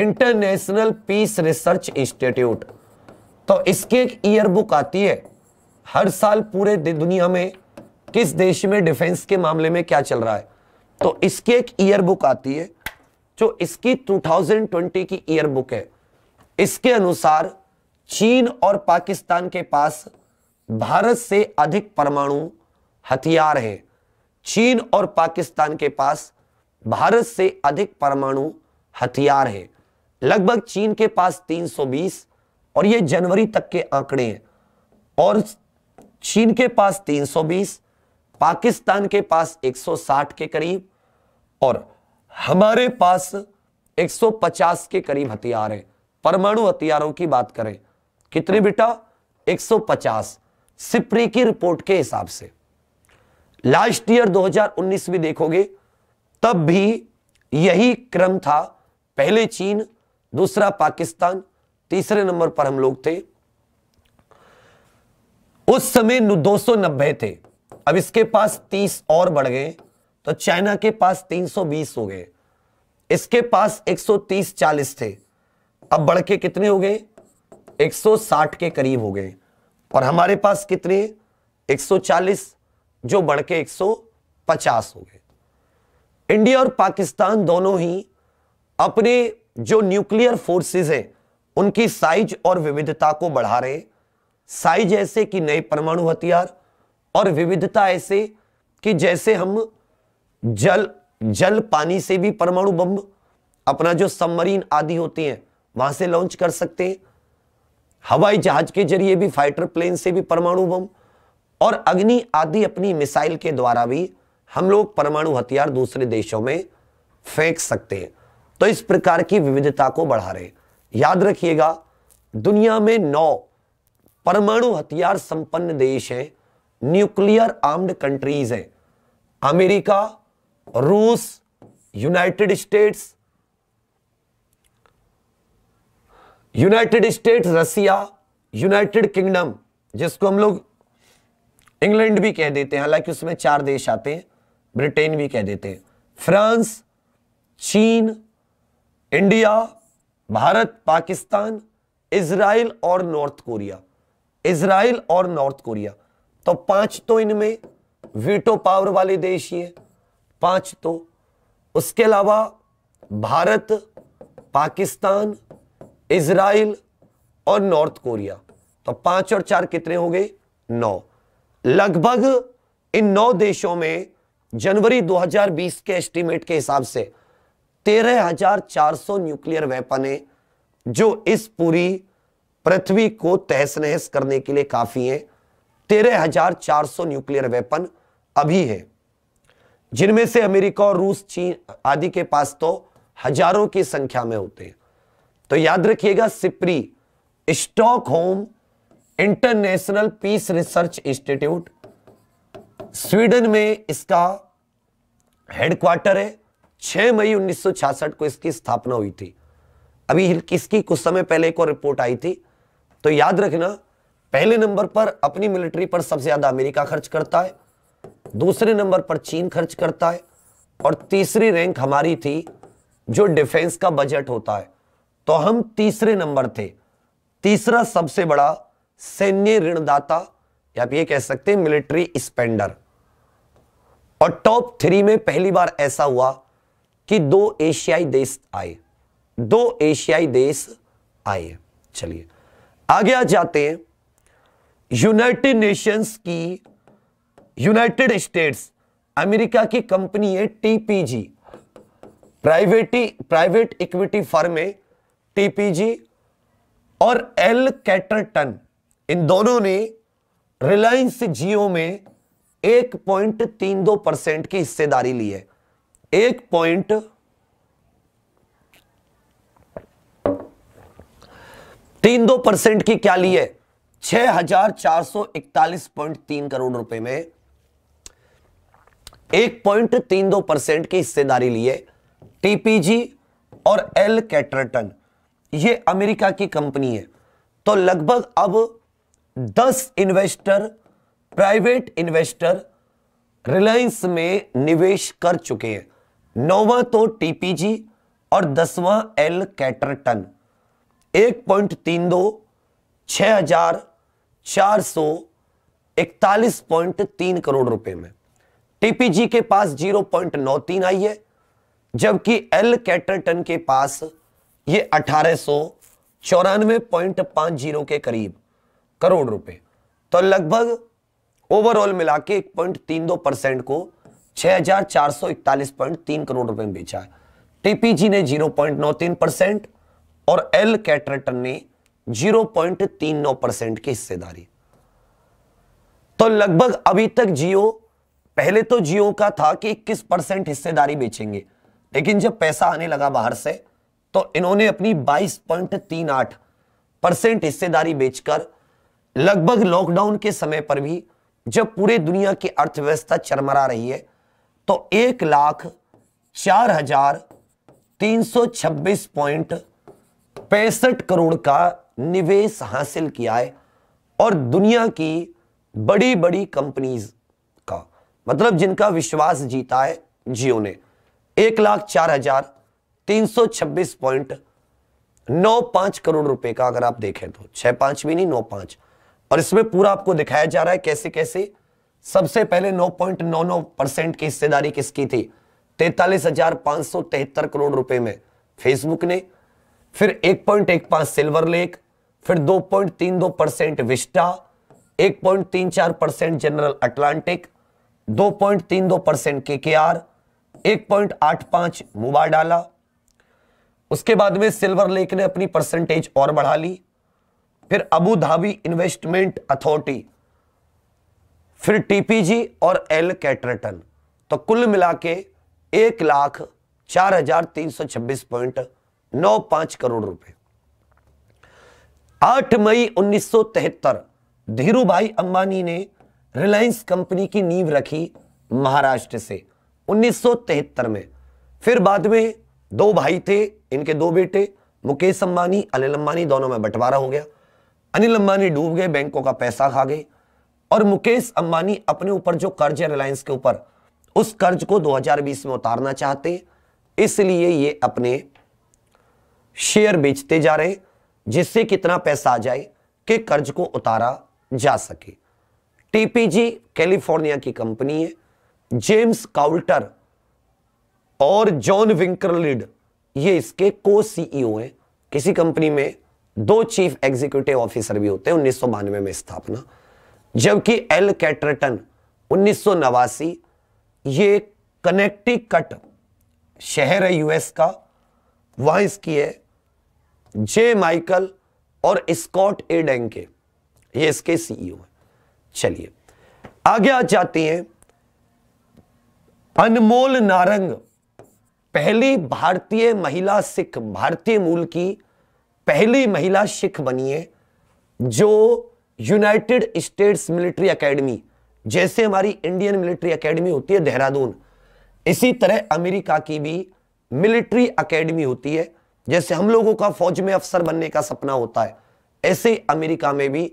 international peace research institute तो इसके एक ईयरबुक आती है हर साल पूरे दुनिया में किस देश में डिफेंस के मामले में क्या चल रहा है तो इसकी एक ईयर बुक आती है जो इसकी 2020 की ईयर बुक है इसके अनुसार चीन और पाकिस्तान के पास भारत से अधिक परमाणु हथियार हैं चीन और पाकिस्तान के पास भारत से अधिक परमाणु हथियार हैं लगभग चीन के पास 320 और ये जनवरी तक के आंकड़े हैं और चीन के पास 320 पाकिस्तान के पास 160 के करीब और हमारे पास 150 के करीब हथियार है परमाणु हथियारों की बात करें कितने बेटा 150 सिप्री की रिपोर्ट के हिसाब से लास्ट ईयर 2019 में देखोगे तब भी यही क्रम था पहले चीन दूसरा पाकिस्तान तीसरे नंबर पर हम लोग थे उस समय नब्बे थे अब इसके पास तीस और बढ़ गए तो चाइना के पास तीन सौ बीस हो गए इसके पास एक सौ तीस चालीस थे अब बढ़ के कितने हो गए एक सौ साठ के करीब हो गए और हमारे पास कितने एक सौ चालीस जो बढ़ के एक सौ पचास हो गए इंडिया और पाकिस्तान दोनों ही अपने जो न्यूक्लियर फोर्सेस हैं उनकी साइज और विविधता को बढ़ा रहे साइज ऐसे कि नए परमाणु हथियार और विविधता ऐसे कि जैसे हम जल जल पानी से भी परमाणु बम अपना जो सबमरीन आदि होती हैं वहां से लॉन्च कर सकते हैं हवाई जहाज के जरिए भी फाइटर प्लेन से भी परमाणु बम और अग्नि आदि अपनी मिसाइल के द्वारा भी हम लोग परमाणु हथियार दूसरे देशों में फेंक सकते हैं तो इस प्रकार की विविधता को बढ़ा रहे याद रखिएगा दुनिया में नौ परमाणु हथियार संपन्न देश हैं न्यूक्लियर आर्म्ड कंट्रीज हैं अमेरिका रूस United States United States Russia United Kingdom जिसको हम लोग इंग्लैंड भी कह देते हैं हालांकि उसमें चार देश आते हैं ब्रिटेन भी कह देते हैं फ्रांस चीन इंडिया भारत पाकिस्तान इसराइल और नॉर्थ कोरिया इसराइल और नॉर्थ कोरिया तो पांच तो इनमें वीटो पावर वाले देश ही हैं पांच तो उसके अलावा भारत पाकिस्तान इसराइल और नॉर्थ कोरिया तो पांच और चार कितने हो गए नौ लगभग इन नौ देशों में जनवरी 2020 के एस्टीमेट के हिसाब से 13,400 न्यूक्लियर वेपन है जो इस पूरी पृथ्वी को तहस नहस करने के लिए काफी है तेरह हजार चार सौ न्यूक्लियर वेपन अभी है जिनमें से अमेरिका और रूस चीन आदि के पास तो हजारों की संख्या में होते हैं तो याद रखिएगा SIPRI home international peace research institute Sweden में इसका हेडक्वार्टर है 6 मई 1966 को इसकी स्थापना हुई थी अभी किसकी कुछ समय पहले एक और रिपोर्ट आई थी तो याद रखना पहले नंबर पर अपनी मिलिट्री पर सबसे ज्यादा अमेरिका खर्च करता है दूसरे नंबर पर चीन खर्च करता है और तीसरी रैंक हमारी थी जो डिफेंस का बजट होता है तो हम तीसरे नंबर थे तीसरा सबसे बड़ा सैन्य ऋणदाता या आप ये कह सकते हैं मिलिट्री स्पेंडर और टॉप थ्री में पहली बार ऐसा हुआ कि दो एशियाई देश आए दो एशियाई देश आए चलिए आगे आ जाते हैं यूनाइटेड नेशंस की यूनाइटेड स्टेट्स अमेरिका की कंपनी है TPG private private equity firm है टीपीजी और एल कैटरटन इन दोनों ने रिलायंस जियो में 1.32 परसेंट की हिस्सेदारी ली है एक पॉइंट तीन दो परसेंट की क्या ली है 6,441.3 करोड़ रुपए में एक पॉइंट तीन दो परसेंट की हिस्सेदारी लिए टीपीजी और एल कैटरटन ये अमेरिका की कंपनी है तो लगभग अब 10 इन्वेस्टर प्राइवेट इन्वेस्टर रिलायंस में निवेश कर चुके हैं नौवा तो टीपीजी और दसवां एल कैटरटन एक पॉइंट तीन दो छह हजार चार सौ इकतालीस पॉइंट तीन करोड़ रुपए में टीपीजी के पास जीरो पॉइंट नौ तीन आई है जबकि एल कैटरटन के पास ये अठारह सौ चौरानवे पॉइंट पांच जीरो के करीब करोड़ रुपए तो लगभग ओवरऑल मिला के एक पॉइंट तीन दो परसेंट को छह हजार चार सौ इकतालीस पॉइंट तीन करोड़ रुपए में बेचा है टीपीजी ने जीरो पॉइंट नौ तीन परसेंट और एल कैटरटन ने 0.39 परसेंट की हिस्सेदारी तो लगभग अभी तक जियो पहले तो जियो का था कि 21 परसेंट हिस्सेदारी बेचेंगे लेकिन जब पैसा आने लगा बाहर से तो इन्होंने अपनी 22.38 परसेंट हिस्सेदारी बेचकर लगभग लॉकडाउन के समय पर भी जब पूरे दुनिया की अर्थव्यवस्था चरमरा रही है तो एक लाख चार हजार तीन सौ छब्बीस पॉइंट पैंसठ करोड़ का निवेश हासिल किया है और दुनिया की बड़ी बड़ी कंपनीज का मतलब जिनका विश्वास जीता है जियो ने एक लाख चार हजार तीन सौ छब्बीस पॉइंट नौ पांच करोड़ रुपए का अगर आप देखें तो छह पांच भी नहीं नौ पांच और इसमें पूरा आपको दिखाया जा रहा है कैसे कैसे सबसे पहले नौ पॉइंट नौ नौ परसेंट की हिस्सेदारी किसकी थी तैतालीस हजार पांच सौ तिहत्तर करोड़ रुपए में फेसबुक ने फिर एक एक पॉइंट पांच सिल्वर लेक फिर दो पॉइंट तीन दो परसेंट विस्टा एक पॉइंट तीन चार परसेंट जनरल अटलांटिक दो पॉइंट तीन दो परसेंट के के आर एक पॉइंट आठ पांच मुबा डाला उसके बाद में सिल्वर लेक ने अपनी परसेंटेज और बढ़ा ली फिर अबू धाबी इन्वेस्टमेंट अथॉरिटी फिर टीपीजी और एल कैटरटन तो कुल मिला के एक लाख चार हजार तीन सौ छब्बीस पॉइंट नौ पांच करोड़ रुपए आठ मई 1973 धीरू भाई अंबानी ने रिलायंस कंपनी की नींव रखी महाराष्ट्र से 1973 में फिर बाद में दो भाई थे इनके दो बेटे मुकेश अंबानी अनिल अंबानी दोनों में बंटवारा हो गया अनिल अंबानी डूब गए बैंकों का पैसा खा गए और मुकेश अंबानी अपने ऊपर जो कर्ज है रिलायंस के ऊपर उस कर्ज को 2020 में उतारना चाहते इसलिए ये अपने शेयर बेचते जा रहे जिससे कितना पैसा आ जाए कि कर्ज को उतारा जा सके टीपीजी कैलिफोर्निया की कंपनी है जेम्स काउल्टर और जॉन विंकरलिड ये इसके को सीईओ e हैं किसी कंपनी में दो चीफ एग्जीक्यूटिव ऑफिसर भी होते हैं उन्नीस में स्थापना जबकि एल कैटरटन उन्नीस ये कनेक्टिकट शहर है यूएस का वहां इसकी है जे माइकल और स्कॉट ए डेंके ये इसके सीईओ e हैं चलिए आगे आ जाती हैं अनमोल नारंग पहली भारतीय महिला सिख भारतीय मूल की पहली महिला सिख बनी है जो यूनाइटेड स्टेट्स मिलिट्री एकेडमी जैसे हमारी इंडियन मिलिट्री एकेडमी होती है देहरादून इसी तरह अमेरिका की भी मिलिट्री एकेडमी होती है जैसे हम लोगों का फौज में अफसर बनने का सपना होता है ऐसे अमेरिका में भी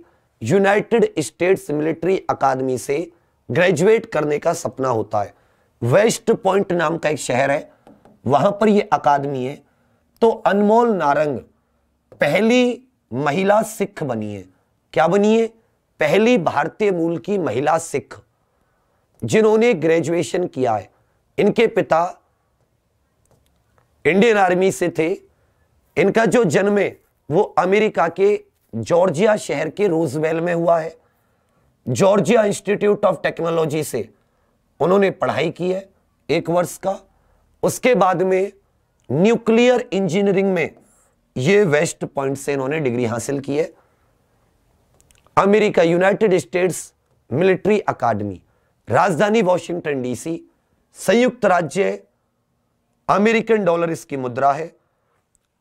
यूनाइटेड स्टेट्स मिलिट्री अकादमी से ग्रेजुएट करने का सपना होता है वेस्ट पॉइंट नाम का एक शहर है वहां पर यह अकादमी है तो अनमोल नारंग पहली महिला सिख बनी है क्या बनी है पहली भारतीय मूल की महिला सिख जिन्होंने ग्रेजुएशन किया है इनके पिता इंडियन आर्मी से थे इनका जो जन्म है वो अमेरिका के जॉर्जिया शहर के रोजवेल में हुआ है जॉर्जिया इंस्टीट्यूट ऑफ टेक्नोलॉजी से उन्होंने पढ़ाई की है एक वर्ष का उसके बाद में न्यूक्लियर इंजीनियरिंग में ये वेस्ट पॉइंट से इन्होंने डिग्री हासिल की है America United States military academy राजधानी वॉशिंगटन डीसी संयुक्त राज्य अमेरिकन डॉलर इसकी मुद्रा है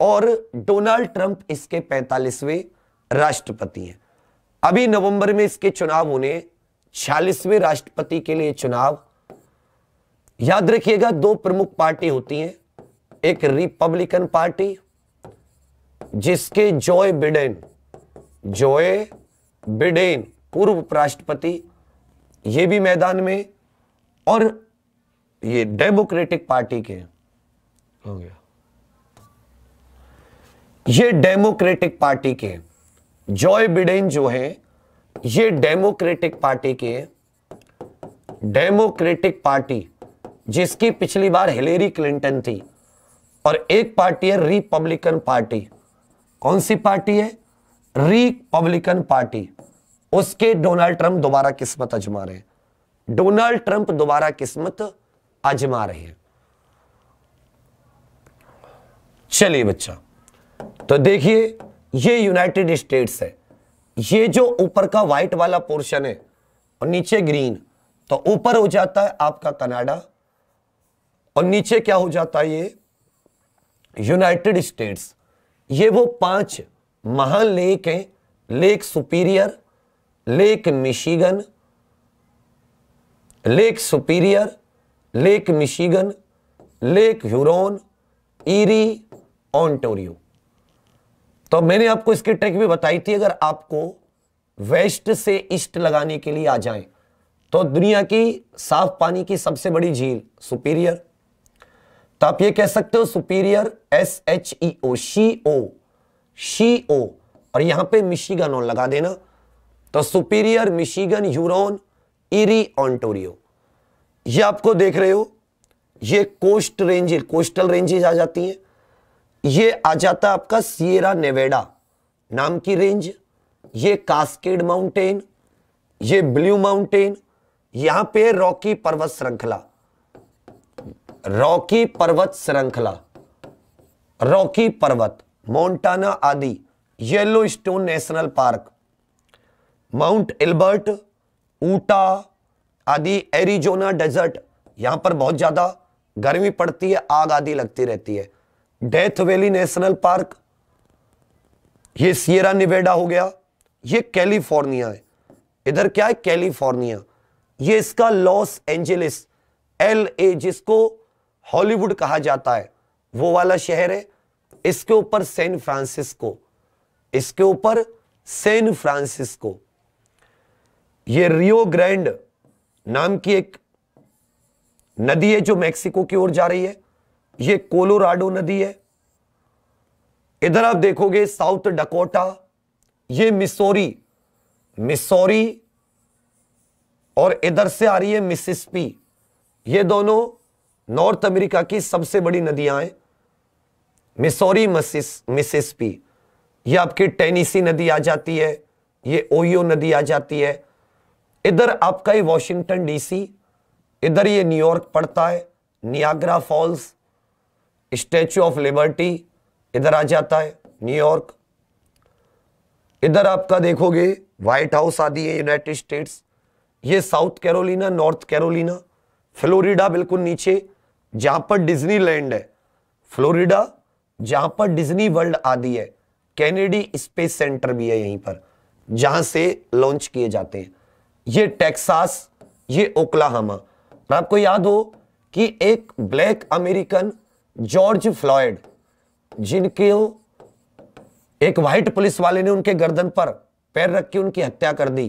और डोनाल्ड ट्रंप इसके 45वें राष्ट्रपति हैं अभी नवंबर में इसके चुनाव होने छियालीसवें राष्ट्रपति के लिए चुनाव याद रखिएगा दो प्रमुख पार्टी होती हैं एक रिपब्लिकन पार्टी जिसके जॉय बिडेन जॉय बिडेन पूर्व उपराष्ट्रपति ये भी मैदान में और ये डेमोक्रेटिक पार्टी के हो गया ये डेमोक्रेटिक पार्टी के जॉय बिडेन जो है ये डेमोक्रेटिक पार्टी के डेमोक्रेटिक पार्टी जिसकी पिछली बार हिलेरी क्लिंटन थी और एक पार्टी है रिपब्लिकन पार्टी कौन सी पार्टी है रिपब्लिकन पार्टी उसके डोनाल्ड ट्रंप दोबारा किस्मत अजमा रहे हैं डोनाल्ड ट्रंप दोबारा किस्मत अजमा रहे हैं चलिए बच्चा तो देखिए ये यूनाइटेड स्टेट्स है ये जो ऊपर का व्हाइट वाला पोर्शन है और नीचे ग्रीन तो ऊपर हो जाता है आपका कनाडा और नीचे क्या हो जाता है ये यूनाइटेड स्टेट्स ये वो पांच महान लेक हैं lake Superior lake Michigan lake Superior lake Michigan lake Huron Erie Ontario तो मैंने आपको इसकी ट्रिक भी बताई थी अगर आपको वेस्ट से ईस्ट लगाने के लिए आ जाए तो दुनिया की साफ पानी की सबसे बड़ी झील सुपीरियर तो आप ये कह सकते हो Superior S H E O she O she O और यहां पे मिशीगन ऑन लगा देना तो सुपीरियर मिशीगन यूरोन इरी ऑनटोरियो ये आपको देख रहे हो ये कोस्ट रेंजेज कोस्टल रेंजेज आ जाती हैं ये आ जाता आपका सियरा नेवेडा नाम की रेंज ये कास्केड माउंटेन ये ब्लू माउंटेन यहां पे रॉकी पर्वत श्रृंखला रॉकी पर्वत श्रृंखला रॉकी पर्वत मोन्टाना आदि Yellowstone national park mount Elbert Utah आदि एरिजोना डेजर्ट यहां पर बहुत ज्यादा गर्मी पड़ती है आग आदि लगती रहती है डेथ वैली नेशनल पार्क ये सियरा निवेडा हो गया ये कैलिफोर्निया है इधर क्या है कैलिफोर्निया ये इसका लॉस एंजलिस एल ए जिसको हॉलीवुड कहा जाता है वो वाला शहर है इसके ऊपर सैन फ्रांसिस्को इसके ऊपर सैन फ्रांसिस्को ये रियो ग्रैंड नाम की एक नदी है जो मेक्सिको की ओर जा रही है ये कोलोराडो नदी है इधर आप देखोगे साउथ डकोटा ये मिसोरी मिसोरी और इधर से आ रही है मिसिस्पी ये दोनों नॉर्थ अमेरिका की सबसे बड़ी नदियां हैं मिसोरी मिसिस्पी ये आपकी टेनिसी नदी आ जाती है ये ओयो नदी आ जाती है इधर आपका ही वॉशिंगटन डीसी इधर ये न्यूयॉर्क पड़ता है Niagara Falls statue of liberty इधर आ जाता है न्यूयॉर्क इधर आपका देखोगे व्हाइट हाउस आदि है यूनाइटेड स्टेट्स ये South Carolina North Carolina Florida बिल्कुल नीचे जहां पर डिज्नीलैंड है फ्लोरिडा जहां पर डिज्नी वर्ल्ड आदि है कैनेडी स्पेस सेंटर भी है यहीं पर जहां से लॉन्च किए जाते हैं ये टेक्सास ये ओकलाहामा और आपको याद हो कि एक ब्लैक अमेरिकन जॉर्ज फ्लॉयड जिनके एक व्हाइट पुलिस वाले ने उनके गर्दन पर पैर रख के उनकी हत्या कर दी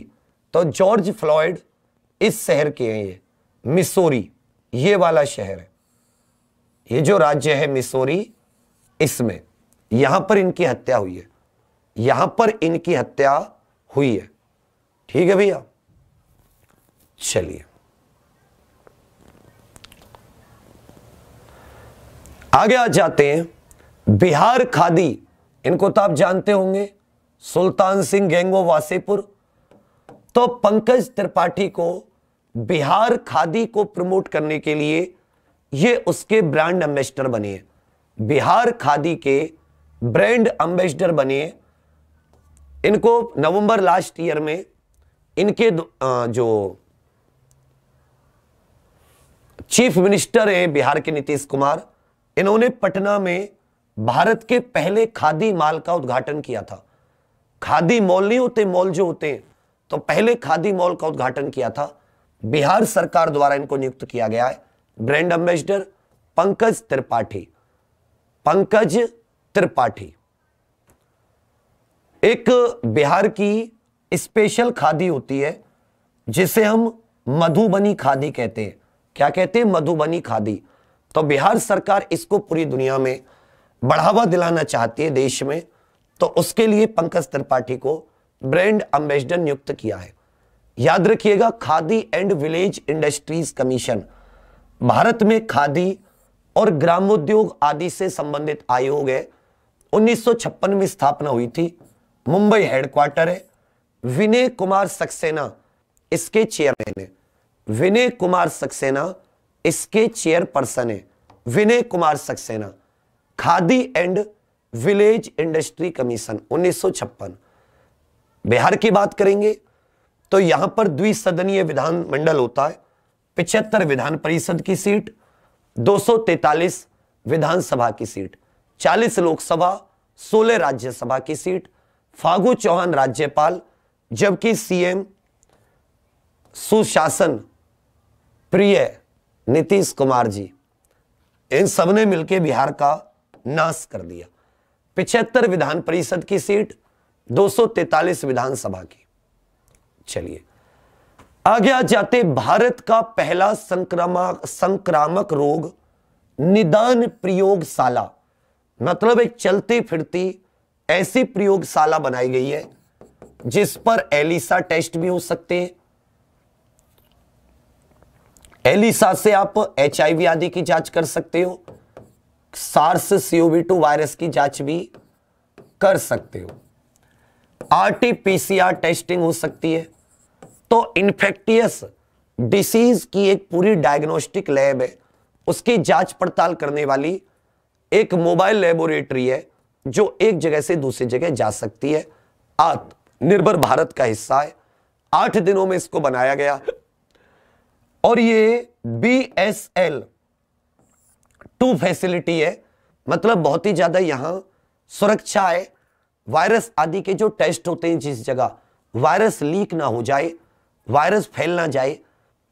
तो जॉर्ज फ्लॉयड इस शहर के हैं ये मिसोरी ये वाला शहर है ये जो राज्य है मिसोरी इसमें यहां पर इनकी हत्या हुई है यहां पर इनकी हत्या हुई है ठीक है भैया चलिए आगे आ जाते हैं बिहार खादी इनको तो आप जानते होंगे सुल्तान सिंह गैंगो वासेपुर तो पंकज त्रिपाठी को बिहार खादी को प्रमोट करने के लिए ये उसके ब्रांड एम्बेसडर बने हैं बिहार खादी के ब्रांड एम्बेसडर बने इनको नवंबर लास्ट ईयर में इनके जो चीफ मिनिस्टर हैं बिहार के नीतीश कुमार इन्होंने पटना में भारत के पहले खादी माल का उद्घाटन किया था खादी मॉल नहीं होते मॉल जो होते हैं तो पहले खादी मॉल का उद्घाटन किया था बिहार सरकार द्वारा इनको नियुक्त किया गया है ब्रांड एम्बेसडर पंकज त्रिपाठी पंकज त्रिपाठी एक बिहार की स्पेशल खादी होती है जिसे हम मधुबनी खादी कहते हैं क्या कहते हैं मधुबनी खादी तो बिहार सरकार इसको पूरी दुनिया में बढ़ावा दिलाना चाहती है देश में तो उसके लिए पंकज त्रिपाठी को ब्रांड एम्बेसडर नियुक्त किया है याद रखिएगा Khadi and village industries commission Bharat में खादी और ग्रामोद्योग आदि से संबंधित आयोग है 1956 में स्थापना हुई थी मुंबई हेडक्वार्टर है विनय कुमार सक्सेना इसके चेयरमैन है विनय कुमार सक्सेना इसके चेयरपर्सन है Vinay Kumar Saxena Khadi and village industry commission उन्नीस बिहार की बात करेंगे तो यहां पर द्विसदनीय विधानमंडल होता है पिछहत्तर विधान परिषद की सीट 243 विधानसभा की सीट 40 लोकसभा 16 राज्यसभा की सीट फागू चौहान राज्यपाल जबकि सीएम सुशासन प्रिय नीतीश कुमार जी इन सबने मिलकर बिहार का नाश कर दिया पिछहत्तर विधान परिषद की सीट 243 विधानसभा की चलिए आगे जाते भारत का पहला संक्रामक संक्रामक रोग निदान प्रयोगशाला मतलब एक चलती फिरती ऐसी प्रयोगशाला बनाई गई है जिस पर एलिसा टेस्ट भी हो सकते हैं एलिसा से आप एच आदि की जांच कर सकते हो सार्स सीओवी टू वायरस की जांच भी कर सकते हो आरटीपीसीआर टेस्टिंग हो सकती है तो इन्फेक्टियस डिसीज की एक पूरी डायग्नोस्टिक लैब है उसकी जांच पड़ताल करने वाली एक मोबाइल लेबोरेटरी है जो एक जगह से दूसरी जगह जा सकती है आत्मनिर्भर भारत का हिस्सा है आठ दिनों में इसको बनाया गया और ये B S L two facility है मतलब बहुत ही ज्यादा यहाँ सुरक्षा है वायरस आदि के जो टेस्ट होते हैं जिस जगह वायरस लीक ना हो जाए वायरस फैल ना जाए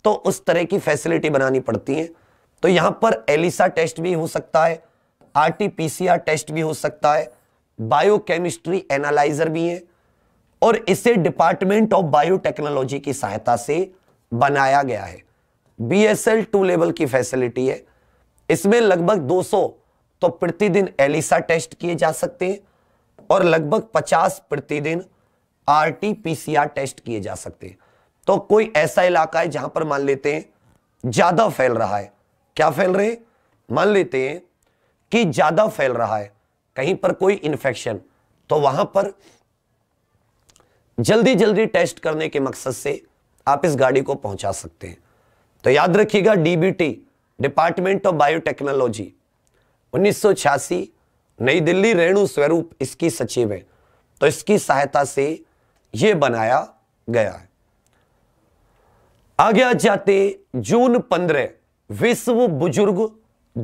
तो उस तरह की फैसिलिटी बनानी पड़ती है तो यहाँ पर एलिसा टेस्ट भी हो सकता है आरटीपीसीआर टेस्ट भी हो सकता है बायोकेमिस्ट्री एनालाइजर भी है और इसे डिपार्टमेंट ऑफ बायोटेक्नोलॉजी की सहायता से बनाया गया है B S L two level की फैसिलिटी है इसमें लगभग 200 तो प्रतिदिन एलिसा e टेस्ट किए जा सकते हैं और लगभग 50 प्रतिदिन R T P C R test किए जा सकते हैं तो कोई ऐसा इलाका है जहां पर मान लेते हैं ज्यादा फैल रहा है क्या फैल रहे मान लेते हैं कि ज्यादा फैल रहा है कहीं पर कोई इंफेक्शन तो वहां पर जल्दी जल्दी टेस्ट करने के मकसद से आप इस गाड़ी को पहुंचा सकते हैं तो याद रखिएगा डीबीटी डिपार्टमेंट ऑफ बायोटेक्नोलॉजी उन्नीस नई दिल्ली रेणु स्वरूप इसकी सचिव है तो इसकी सहायता से यह बनाया गया है आगे आ जाते जून 15 विश्व बुजुर्ग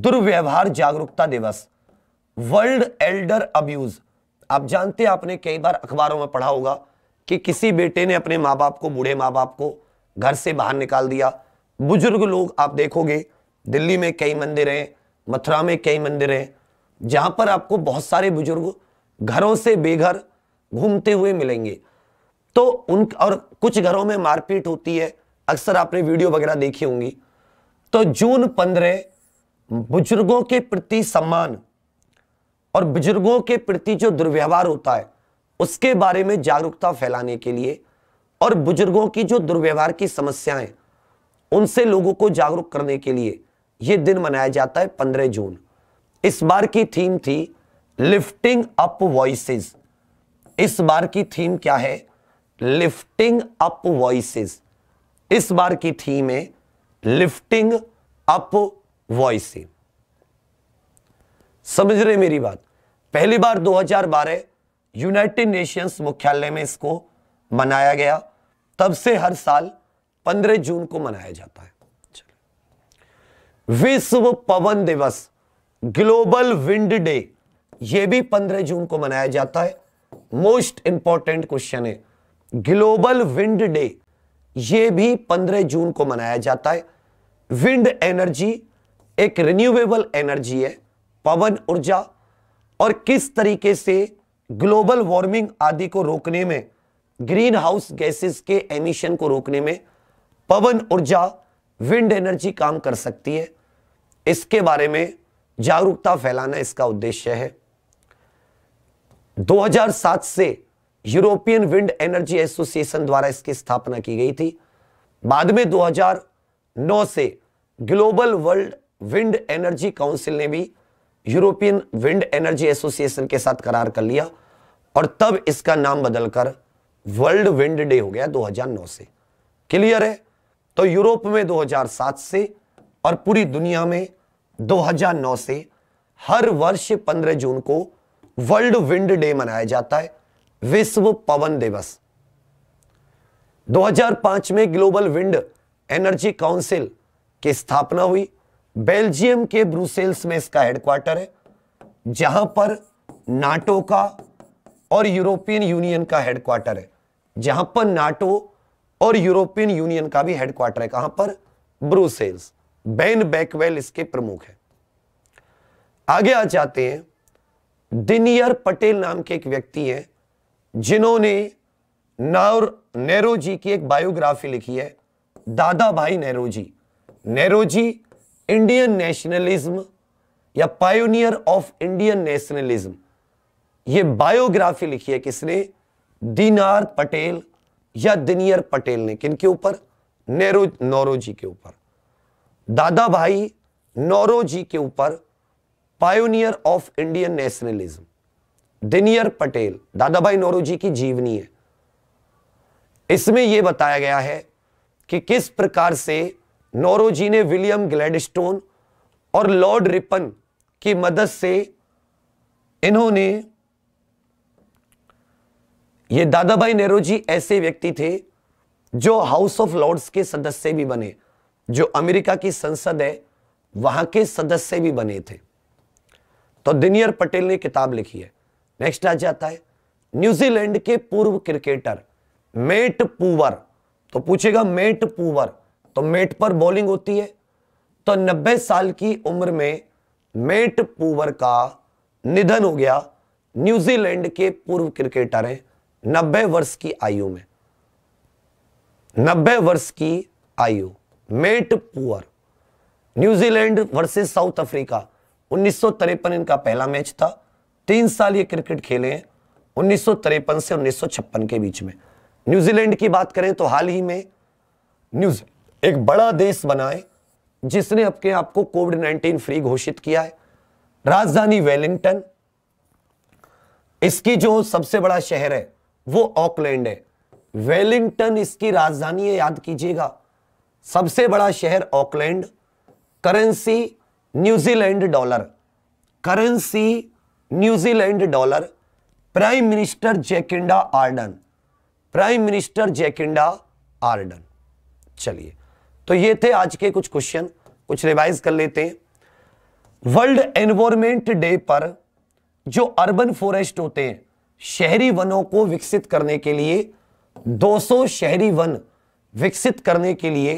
दुर्व्यवहार जागरूकता दिवस वर्ल्ड एल्डर अब्यूज आप जानते हैं आपने कई बार अखबारों में पढ़ा होगा कि किसी बेटे ने अपने मां बाप को बूढ़े मां बाप को घर से बाहर निकाल दिया बुजुर्ग लोग आप देखोगे दिल्ली में कई मंदिर हैं मथुरा में कई मंदिर हैं जहाँ पर आपको बहुत सारे बुजुर्ग घरों से बेघर घूमते हुए मिलेंगे तो उन और कुछ घरों में मारपीट होती है अक्सर आपने वीडियो वगैरह देखी होंगी तो जून पंद्रह बुजुर्गों के प्रति सम्मान और बुजुर्गों के प्रति जो दुर्व्यवहार होता है उसके बारे में जागरूकता फैलाने के लिए और बुजुर्गों की जो दुर्व्यवहार की समस्याएं उनसे लोगों को जागरूक करने के लिए यह दिन मनाया जाता है पंद्रह जून इस बार की थीम थी लिफ्टिंग अप वॉइसेस इस बार की थीम क्या है लिफ्टिंग अप वॉइसेस इस बार की थीम है लिफ्टिंग अप वॉइसेस समझ रहे मेरी बात पहली बार 2012 यूनाइटेड नेशंस मुख्यालय में इसको मनाया गया तब से हर साल पंद्रह जून को मनाया जाता है विश्व पवन दिवस ग्लोबल विंड डे ये भी पंद्रह जून को मनाया जाता है मोस्ट इंपॉर्टेंट क्वेश्चन है ग्लोबल विंड डे ये भी पंद्रह जून को मनाया जाता है विंड एनर्जी एक रिन्यूएबल एनर्जी है पवन ऊर्जा और किस तरीके से ग्लोबल वार्मिंग आदि को रोकने में ग्रीन हाउस गैसेस के एमिशन को रोकने में पवन ऊर्जा विंड एनर्जी काम कर सकती है इसके बारे में जागरूकता फैलाना इसका उद्देश्य है 2007 से यूरोपियन विंड एनर्जी एसोसिएशन द्वारा इसकी स्थापना की गई थी बाद में 2009 से global world wind energy council ने भी यूरोपियन विंड एनर्जी एसोसिएशन के साथ करार कर लिया और तब इसका नाम बदलकर वर्ल्ड विंड डे हो गया 2009 से क्लियर है तो यूरोप में 2007 से और पूरी दुनिया में 2009 से हर वर्ष 15 जून को वर्ल्ड विंड डे मनाया जाता है विश्व पवन दिवस 2005 में ग्लोबल विंड एनर्जी काउंसिल की स्थापना हुई बेल्जियम के ब्रुसेल्स में इसका हेडक्वार्टर है जहां पर नाटो का और यूरोपियन यूनियन का हेडक्वार्टर है जहां पर नाटो और यूरोपियन यूनियन का भी हेडक्वार्टर है कहां पर ब्रूसेल्स बेन बैकवेल इसके प्रमुख है आगे आ जाते हैं दिनियर पटेल नाम के एक व्यक्ति हैं जिन्होंने नावर नेहरू जी की एक बायोग्राफी लिखी है Dadabhai Nehru ji Nehru ji Indian nationalism या पायोनियर ऑफ इंडियन नेशनलिज्म ये बायोग्राफी लिखी है किसने दीनार पटेल या दिनियर पटेल ने किन के ऊपर नेहरू नौरो जी के ऊपर दादा भाई नौरो जी के ऊपर pioneer of Indian nationalism Dinyar Patel Dadabhai नौरो जी की जीवनी है इसमें यह बताया गया है कि किस प्रकार से नौरो जी ने विलियम ग्लेडस्टोन और लॉर्ड रिपन की मदद से इन्होंने ये दादा भाई नेहरू जी ऐसे व्यक्ति थे जो हाउस ऑफ लॉर्ड्स के सदस्य भी बने जो अमेरिका की संसद है वहां के सदस्य भी बने थे तो दिनियर पटेल ने किताब लिखी है नेक्स्ट आ जाता है न्यूजीलैंड के पूर्व क्रिकेटर मेट पूवर तो पूछेगा मेट पूवर तो मेट पर बॉलिंग होती है तो 90 साल की उम्र में मेट पूवर का निधन हो गया न्यूजीलैंड के पूर्व क्रिकेटर हैं नब्बे वर्ष की आयु में नब्बे वर्ष की आयु met poor New Zealand versus south Africa उन्नीस इनका पहला मैच था तीन साल ये क्रिकेट खेले हैं उन्नीस से उन्नीस के बीच में न्यूजीलैंड की बात करें तो हाल ही में न्यूज एक बड़ा देश बनाए जिसने अपने आप को कोविड 19 फ्री घोषित किया है राजधानी वेलिंगटन इसकी जो सबसे बड़ा शहर है वो ऑकलैंड है वेलिंगटन इसकी राजधानी है याद कीजिएगा सबसे बड़ा शहर Auckland currency New Zealand dollar currency New Zealand dollar prime minister Jacinda Ardern prime minister Jacinda Ardern चलिए तो ये थे आज के कुछ क्वेश्चन कुछ रिवाइज कर लेते हैं वर्ल्ड एनवायरमेंट डे पर जो अर्बन फॉरेस्ट होते हैं शहरी वनों को विकसित करने के लिए 200 शहरी वन विकसित करने के लिए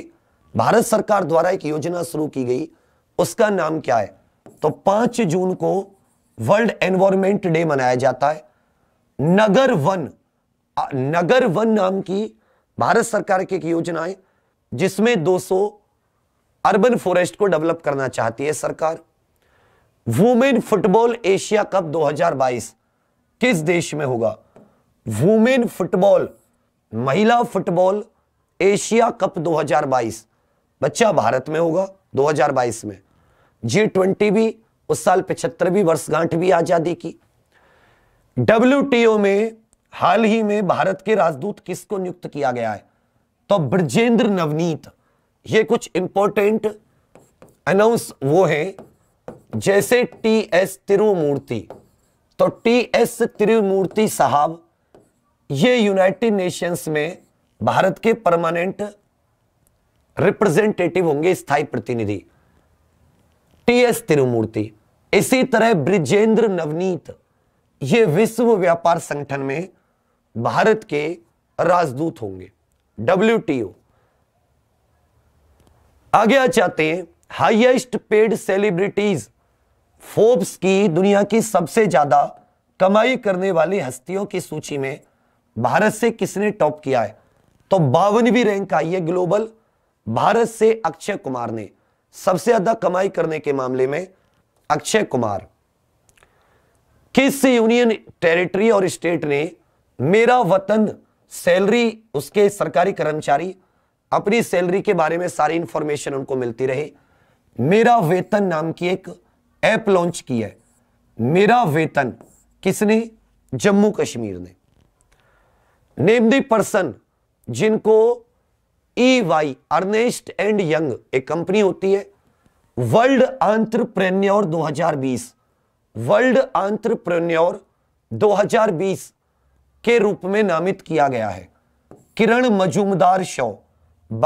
भारत सरकार द्वारा एक योजना शुरू की गई उसका नाम क्या है तो 5 जून को वर्ल्ड एनवायरमेंट डे मनाया जाता है नगर वन नगर वन नाम की भारत सरकार की एक योजना है जिसमें 200 अर्बन फॉरेस्ट को डेवलप करना चाहती है सरकार वुमेन फुटबॉल एशिया कप 2022 किस देश में होगा वुमेन फुटबॉल महिला फुटबॉल एशिया कप 2022 बच्चा भारत में होगा 2022 में जी ट्वेंटी भी उस साल पिछहत्तरवीं वर्षगांठ भी आजादी की डब्ल्यू में हाल ही में भारत के राजदूत किसको नियुक्त किया गया है तो ब्रजेंद्र नवनीत ये कुछ इंपॉर्टेंट अनाउंस वो है जैसे टी एस तिरुमूर्ति तो टी एस त्रिमूर्ति साहब ये यूनाइटेड नेशंस में भारत के परमानेंट रिप्रेजेंटेटिव होंगे स्थायी प्रतिनिधि टी एस तिरुमूर्ति इसी तरह ब्रिजेंद्र नवनीत ये विश्व व्यापार संगठन में भारत के राजदूत होंगे डब्ल्यू आगे आ जाते हैं हाइएस्ट पेड सेलिब्रिटीज फोर्ब्स की दुनिया की सबसे ज्यादा कमाई करने वाली हस्तियों की सूची में भारत से किसने टॉप किया है तो बावनवी रैंक आई है ग्लोबल भारत से अक्षय कुमार ने सबसे ज्यादा कमाई करने के मामले में अक्षय कुमार किस यूनियन टेरिटरी और स्टेट ने मेरा वतन सैलरी उसके सरकारी कर्मचारी अपनी सैलरी के बारे में सारी इंफॉर्मेशन उनको मिलती रहे मेरा वेतन नाम की एक ऐप लॉन्च किया है मेरा वेतन किसने जम्मू कश्मीर ने नेम दी पर्सन जिनको E Y Ernst and Young एक कंपनी होती है वर्ल्ड आंट्रप्रेन्योर 2020 वर्ल्ड आंट्रप्रेन्योर 2020 के रूप में नामित किया गया है Kiran Mazumdar Shaw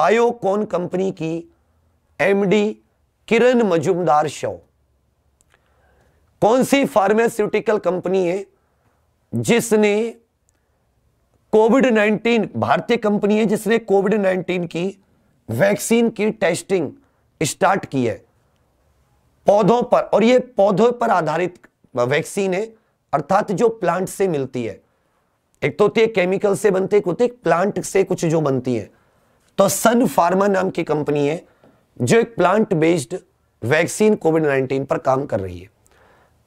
Biocon company की एमडी किरण मजूमदार शॉ कौन सी फार्मास्यूटिकल कंपनी है जिसने कोविड 19 भारतीय कंपनी है जिसने कोविड 19 की वैक्सीन की टेस्टिंग स्टार्ट की है पौधों पर और ये पौधों पर आधारित वैक्सीन है अर्थात जो प्लांट से मिलती है एक तो होती है केमिकल से बनते एक होती है प्लांट से कुछ जो बनती है तो सन फार्मा नाम की कंपनी है जो एक प्लांट बेस्ड वैक्सीन कोविड 19 पर काम कर रही है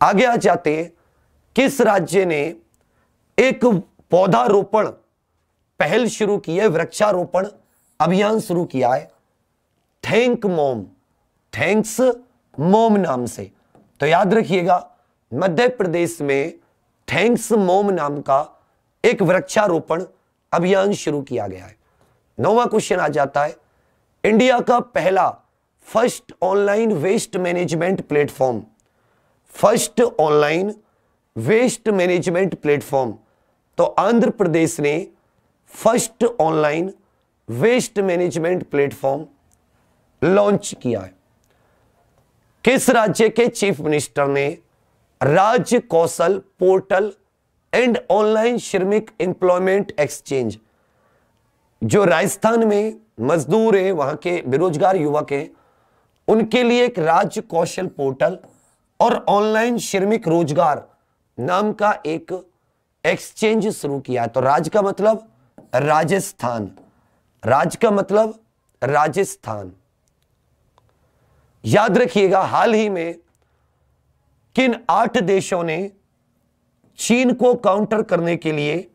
आगे आ जाते किस राज्य ने एक पौधारोपण पहल शुरू की है वृक्षारोपण अभियान शुरू किया है थैंक मोम थैंक्स मोम नाम से तो याद रखिएगा मध्य प्रदेश में थैंक्स मोम नाम का एक वृक्षारोपण अभियान शुरू किया गया है नौवा क्वेश्चन आ जाता है इंडिया का पहला first online waste management platform first online waste management platform तो आंध्र प्रदेश ने first online waste management platform launch किया है किस राज्य के चीफ मिनिस्टर ने राज्य कौशल पोर्टल एंड ऑनलाइन श्रमिक एम्प्लॉयमेंट एक्सचेंज जो राजस्थान में मजदूर हैं वहां के बेरोजगार युवक हैं उनके लिए एक राज्य कौशल पोर्टल और ऑनलाइन श्रमिक रोजगार नाम का एक एक्सचेंज शुरू किया तो राज का मतलब राजस्थान राज का मतलब राजस्थान याद रखिएगा हाल ही में किन आठ देशों ने चीन को काउंटर करने के लिए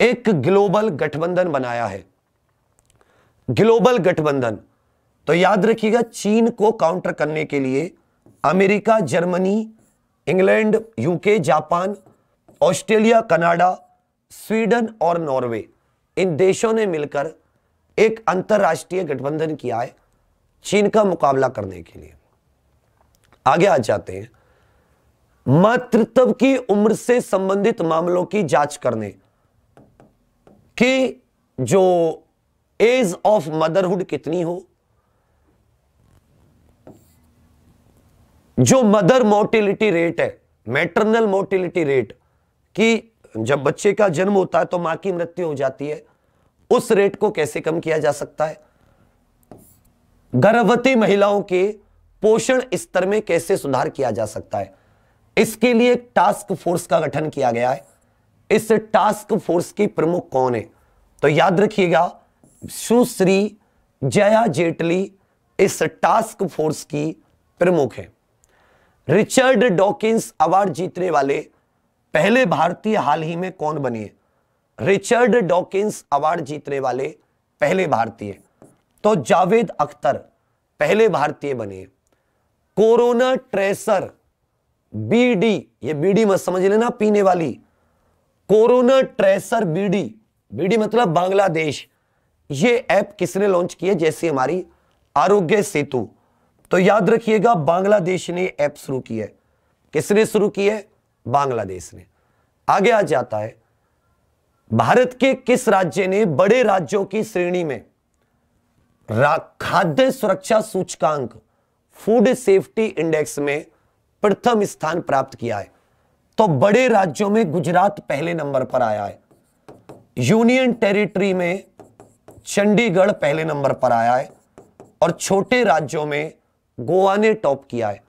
एक ग्लोबल गठबंधन बनाया है ग्लोबल गठबंधन तो याद रखिएगा चीन को काउंटर करने के लिए America Germany England UK Japan Australia Canada Sweden और नॉर्वे इन देशों ने मिलकर एक अंतर्राष्ट्रीय गठबंधन किया है चीन का मुकाबला करने के लिए आगे आ जाते हैं मातृत्व की उम्र से संबंधित मामलों की जांच करने की जो एज ऑफ मदरहुड कितनी हो जो मदर मोर्टिलिटी रेट है मैटरनल मोर्टिलिटी रेट कि जब बच्चे का जन्म होता है तो मां की मृत्यु हो जाती है उस रेट को कैसे कम किया जा सकता है गर्भवती महिलाओं के पोषण स्तर में कैसे सुधार किया जा सकता है इसके लिए एक टास्क फोर्स का गठन किया गया है इस टास्क फोर्स की प्रमुख कौन है तो याद रखिएगा सुश्री जया जेटली इस टास्क फोर्स की प्रमुख है रिचर्ड डॉकिंस अवार्ड जीतने वाले पहले भारतीय हाल ही में कौन बने रिचर्ड डॉकिंस अवार्ड जीतने वाले पहले भारतीय तो जावेद अख्तर पहले भारतीय बने कोरोना ट्रेसर बीडी ये बीडी मत समझ लेना पीने वाली कोरोना ट्रेसर बीडी बीडी मतलब बांग्लादेश ये ऐप किसने लॉन्च किया जैसी जैसे हमारी आरोग्य सेतु तो याद रखिएगा बांग्लादेश ने ऐप शुरू की है किसने शुरू की है बांग्लादेश ने आगे आ जाता है भारत के किस राज्य ने बड़े राज्यों की श्रेणी में खाद्य सुरक्षा सूचकांक फूड सेफ्टी इंडेक्स में प्रथम स्थान प्राप्त किया है तो बड़े राज्यों में गुजरात पहले नंबर पर आया है यूनियन टेरिटरी में चंडीगढ़ पहले नंबर पर आया है और छोटे राज्यों में गोवा ने टॉप किया है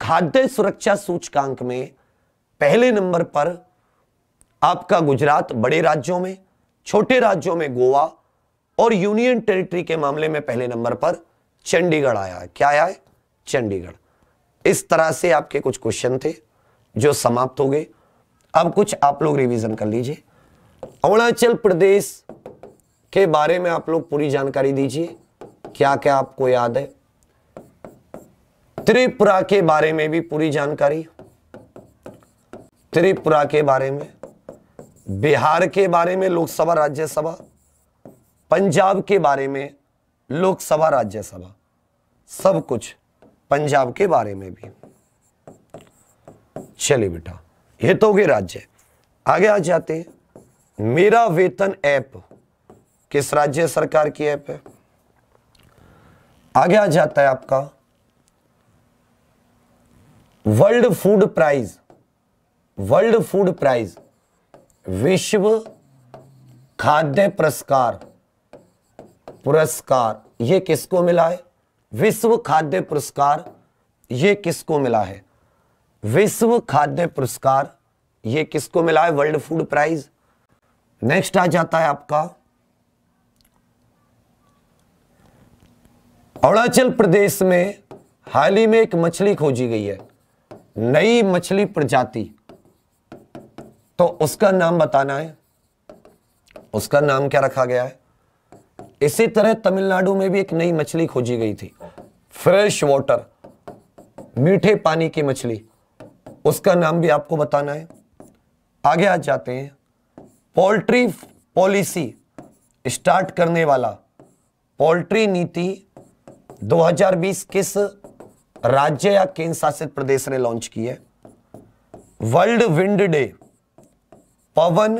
खाद्य सुरक्षा सूचकांक में पहले नंबर पर आपका गुजरात बड़े राज्यों में छोटे राज्यों में गोवा और यूनियन टेरिटरी के मामले में पहले नंबर पर चंडीगढ़ आया है क्या आया है चंडीगढ़ इस तरह से आपके कुछ क्वेश्चन थे जो समाप्त हो गए अब कुछ आप लोग रिवीजन कर लीजिए अरुणाचल प्रदेश के बारे में आप लोग पूरी जानकारी दीजिए क्या क्या आपको याद है त्रिपुरा के बारे में भी पूरी जानकारी त्रिपुरा के बारे में बिहार के बारे में लोकसभा राज्यसभा पंजाब के बारे में लोकसभा राज्यसभा सब कुछ पंजाब के बारे में भी चलिए बेटा ये तो गए राज्य आगे आ जाते हैं मेरा वेतन ऐप किस राज्य सरकार की ऐप है आगे आ जाता है आपका world food prize world food prize विश्व खाद्य पुरस्कार पुरस्कार ये किसको मिला है विश्व खाद्य पुरस्कार ये किसको मिला है विश्व खाद्य पुरस्कार ये किसको मिला है वर्ल्ड फूड प्राइज नेक्स्ट आ जाता है आपका अरुणाचल प्रदेश में हाल ही में एक मछली खोजी गई है नई मछली प्रजाति तो उसका नाम बताना है उसका नाम क्या रखा गया है इसी तरह तमिलनाडु में भी एक नई मछली खोजी गई थी फ्रेश वाटर मीठे पानी की मछली उसका नाम भी आपको बताना है आगे आ जाते हैं पोल्ट्री पॉलिसी स्टार्ट करने वाला पोल्ट्री नीति 2020 किस राज्य या केंद्र शासित प्रदेश ने लॉन्च की है वर्ल्ड विंड डे पवन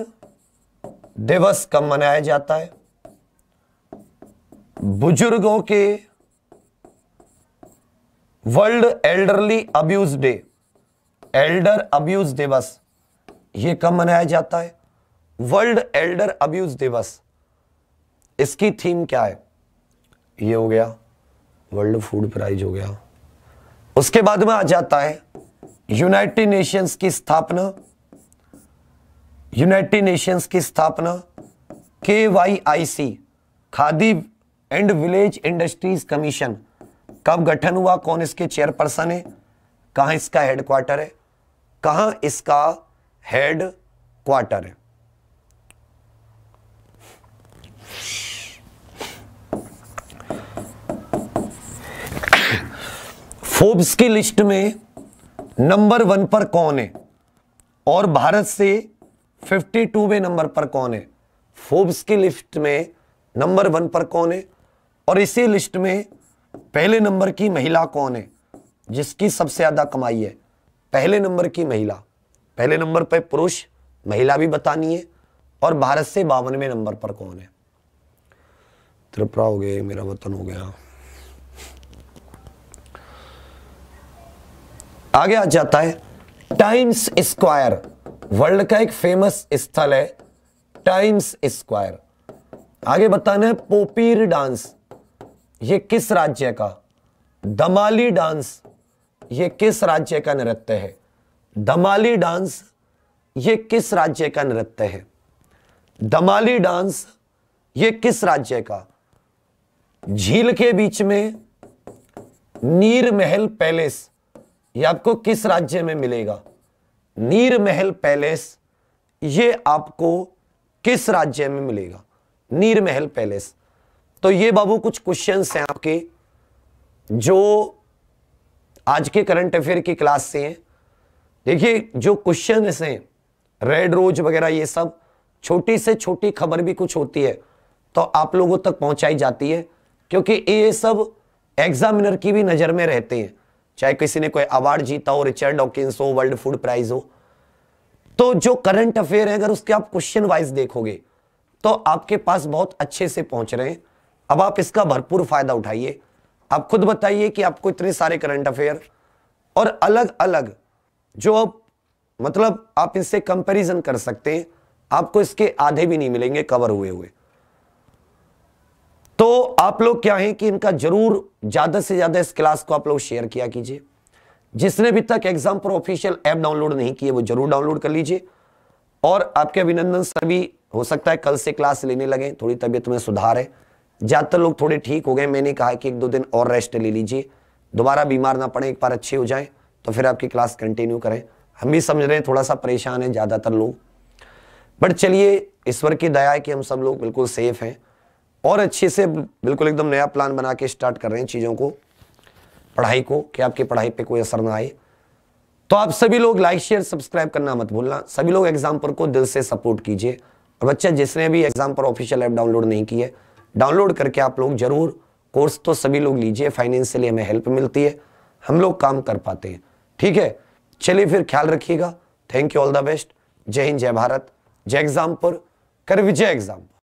दिवस कब मनाया जाता है बुजुर्गों के world elderly abuse day elder abuse दिवस यह कब मनाया जाता है वर्ल्ड एल्डर अब्यूज दिवस इसकी थीम क्या है ये हो गया वर्ल्ड फूड प्राइज हो गया उसके बाद में आ जाता है यूनाइटेड नेशंस की स्थापना यूनाइटेड नेशंस की स्थापना के Y I C Khadi and village industries commission कब गठन हुआ कौन इसके चेयरपर्सन है कहा इसका हेडक्वार्टर है कहा इसका हेड क्वार्टर है फोर्ब्स की लिस्ट में नंबर वन पर कौन है और भारत से टू में नंबर पर कौन है फोर्ब्स की लिस्ट में नंबर वन पर कौन है और इसी लिस्ट में पहले नंबर की महिला कौन है जिसकी सबसे ज़्यादा कमाई है पहले नंबर की महिला पहले नंबर पर पुरुष महिला भी बतानी है और भारत से बावनवे नंबर पर कौन है त्रिपुरा हो गए मेरा वतन हो गया आगे आ जाता है टाइम्स स्क्वायर वर्ल्ड का एक फेमस स्थल है टाइम्स स्क्वायर आगे बताना है पोपीर डांस ये किस राज्य का दमाली डांस ये किस राज्य का नृत्य है दमाली डांस ये किस राज्य का नृत्य है दमाली डांस ये किस राज्य का झील के बीच में नीर महल पैलेस ये आपको किस राज्य में मिलेगा नीर महल पैलेस ये आपको किस राज्य में मिलेगा नीर महल पैलेस तो ये बाबू कुछ क्वेश्चन हैं आपके जो आज के करंट अफेयर की क्लास से हैं देखिए जो क्वेश्चन हैं रेड रोज वगैरह ये सब छोटी से छोटी खबर भी कुछ होती है तो आप लोगों तक पहुंचाई जाती है क्योंकि ये सब एग्जामिनर की भी नज़र में रहते हैं चाहे किसी ने कोई अवार्ड जीता हो रिचर्ड ऑकिन हो वर्ल्ड फूड प्राइज हो तो जो करंट अफेयर है अगर उसके आप क्वेश्चन वाइज देखोगे तो आपके पास बहुत अच्छे से पहुंच रहे हैं अब आप इसका भरपूर फायदा उठाइए आप खुद बताइए कि आपको इतने सारे करंट अफेयर और अलग अलग जो आप मतलब आप इससे कंपैरिजन कर सकते हैं आपको इसके आधे भी नहीं मिलेंगे कवर हुए हुए तो आप लोग क्या है कि इनका जरूर ज़्यादा से ज़्यादा इस क्लास को आप लोग शेयर किया कीजिए जिसने भी तक एग्जाम पर ऑफिशियल ऐप डाउनलोड नहीं किए वो जरूर डाउनलोड कर लीजिए और आपके अभिनंदन सर भी हो सकता है कल से क्लास लेने लगे थोड़ी तबीयत में सुधार है ज़्यादातर लोग थोड़े ठीक हो गए मैंने कहा कि एक दो दिन और रेस्ट ले लीजिए दोबारा बीमार ना पड़े एक बार अच्छे हो जाए तो फिर आपकी क्लास कंटिन्यू करें हम भी समझ रहे हैं थोड़ा सा परेशान है ज़्यादातर लोग बट चलिए ईश्वर की दया है कि हम सब लोग बिल्कुल सेफ हैं और अच्छे से बिल्कुल एकदम नया प्लान बना के स्टार्ट कर रहे हैं चीज़ों को पढ़ाई को कि आपकी पढ़ाई पे कोई असर ना आए तो आप सभी लोग लाइक शेयर सब्सक्राइब करना मत भूलना सभी लोग एग्जाम पर को दिल से सपोर्ट कीजिए और बच्चा जिसने भी एग्जाम पर ऑफिशियल ऐप डाउनलोड नहीं किया डाउनलोड करके आप लोग जरूर कोर्स तो सभी लोग लीजिए फाइनेंशियली हमें हेल्प मिलती है हम लोग काम कर पाते हैं ठीक है चलिए फिर ख्याल रखिएगा thank you all the best जय हिंद जय भारत जय एग्जाम पर कर विजय एग्जाम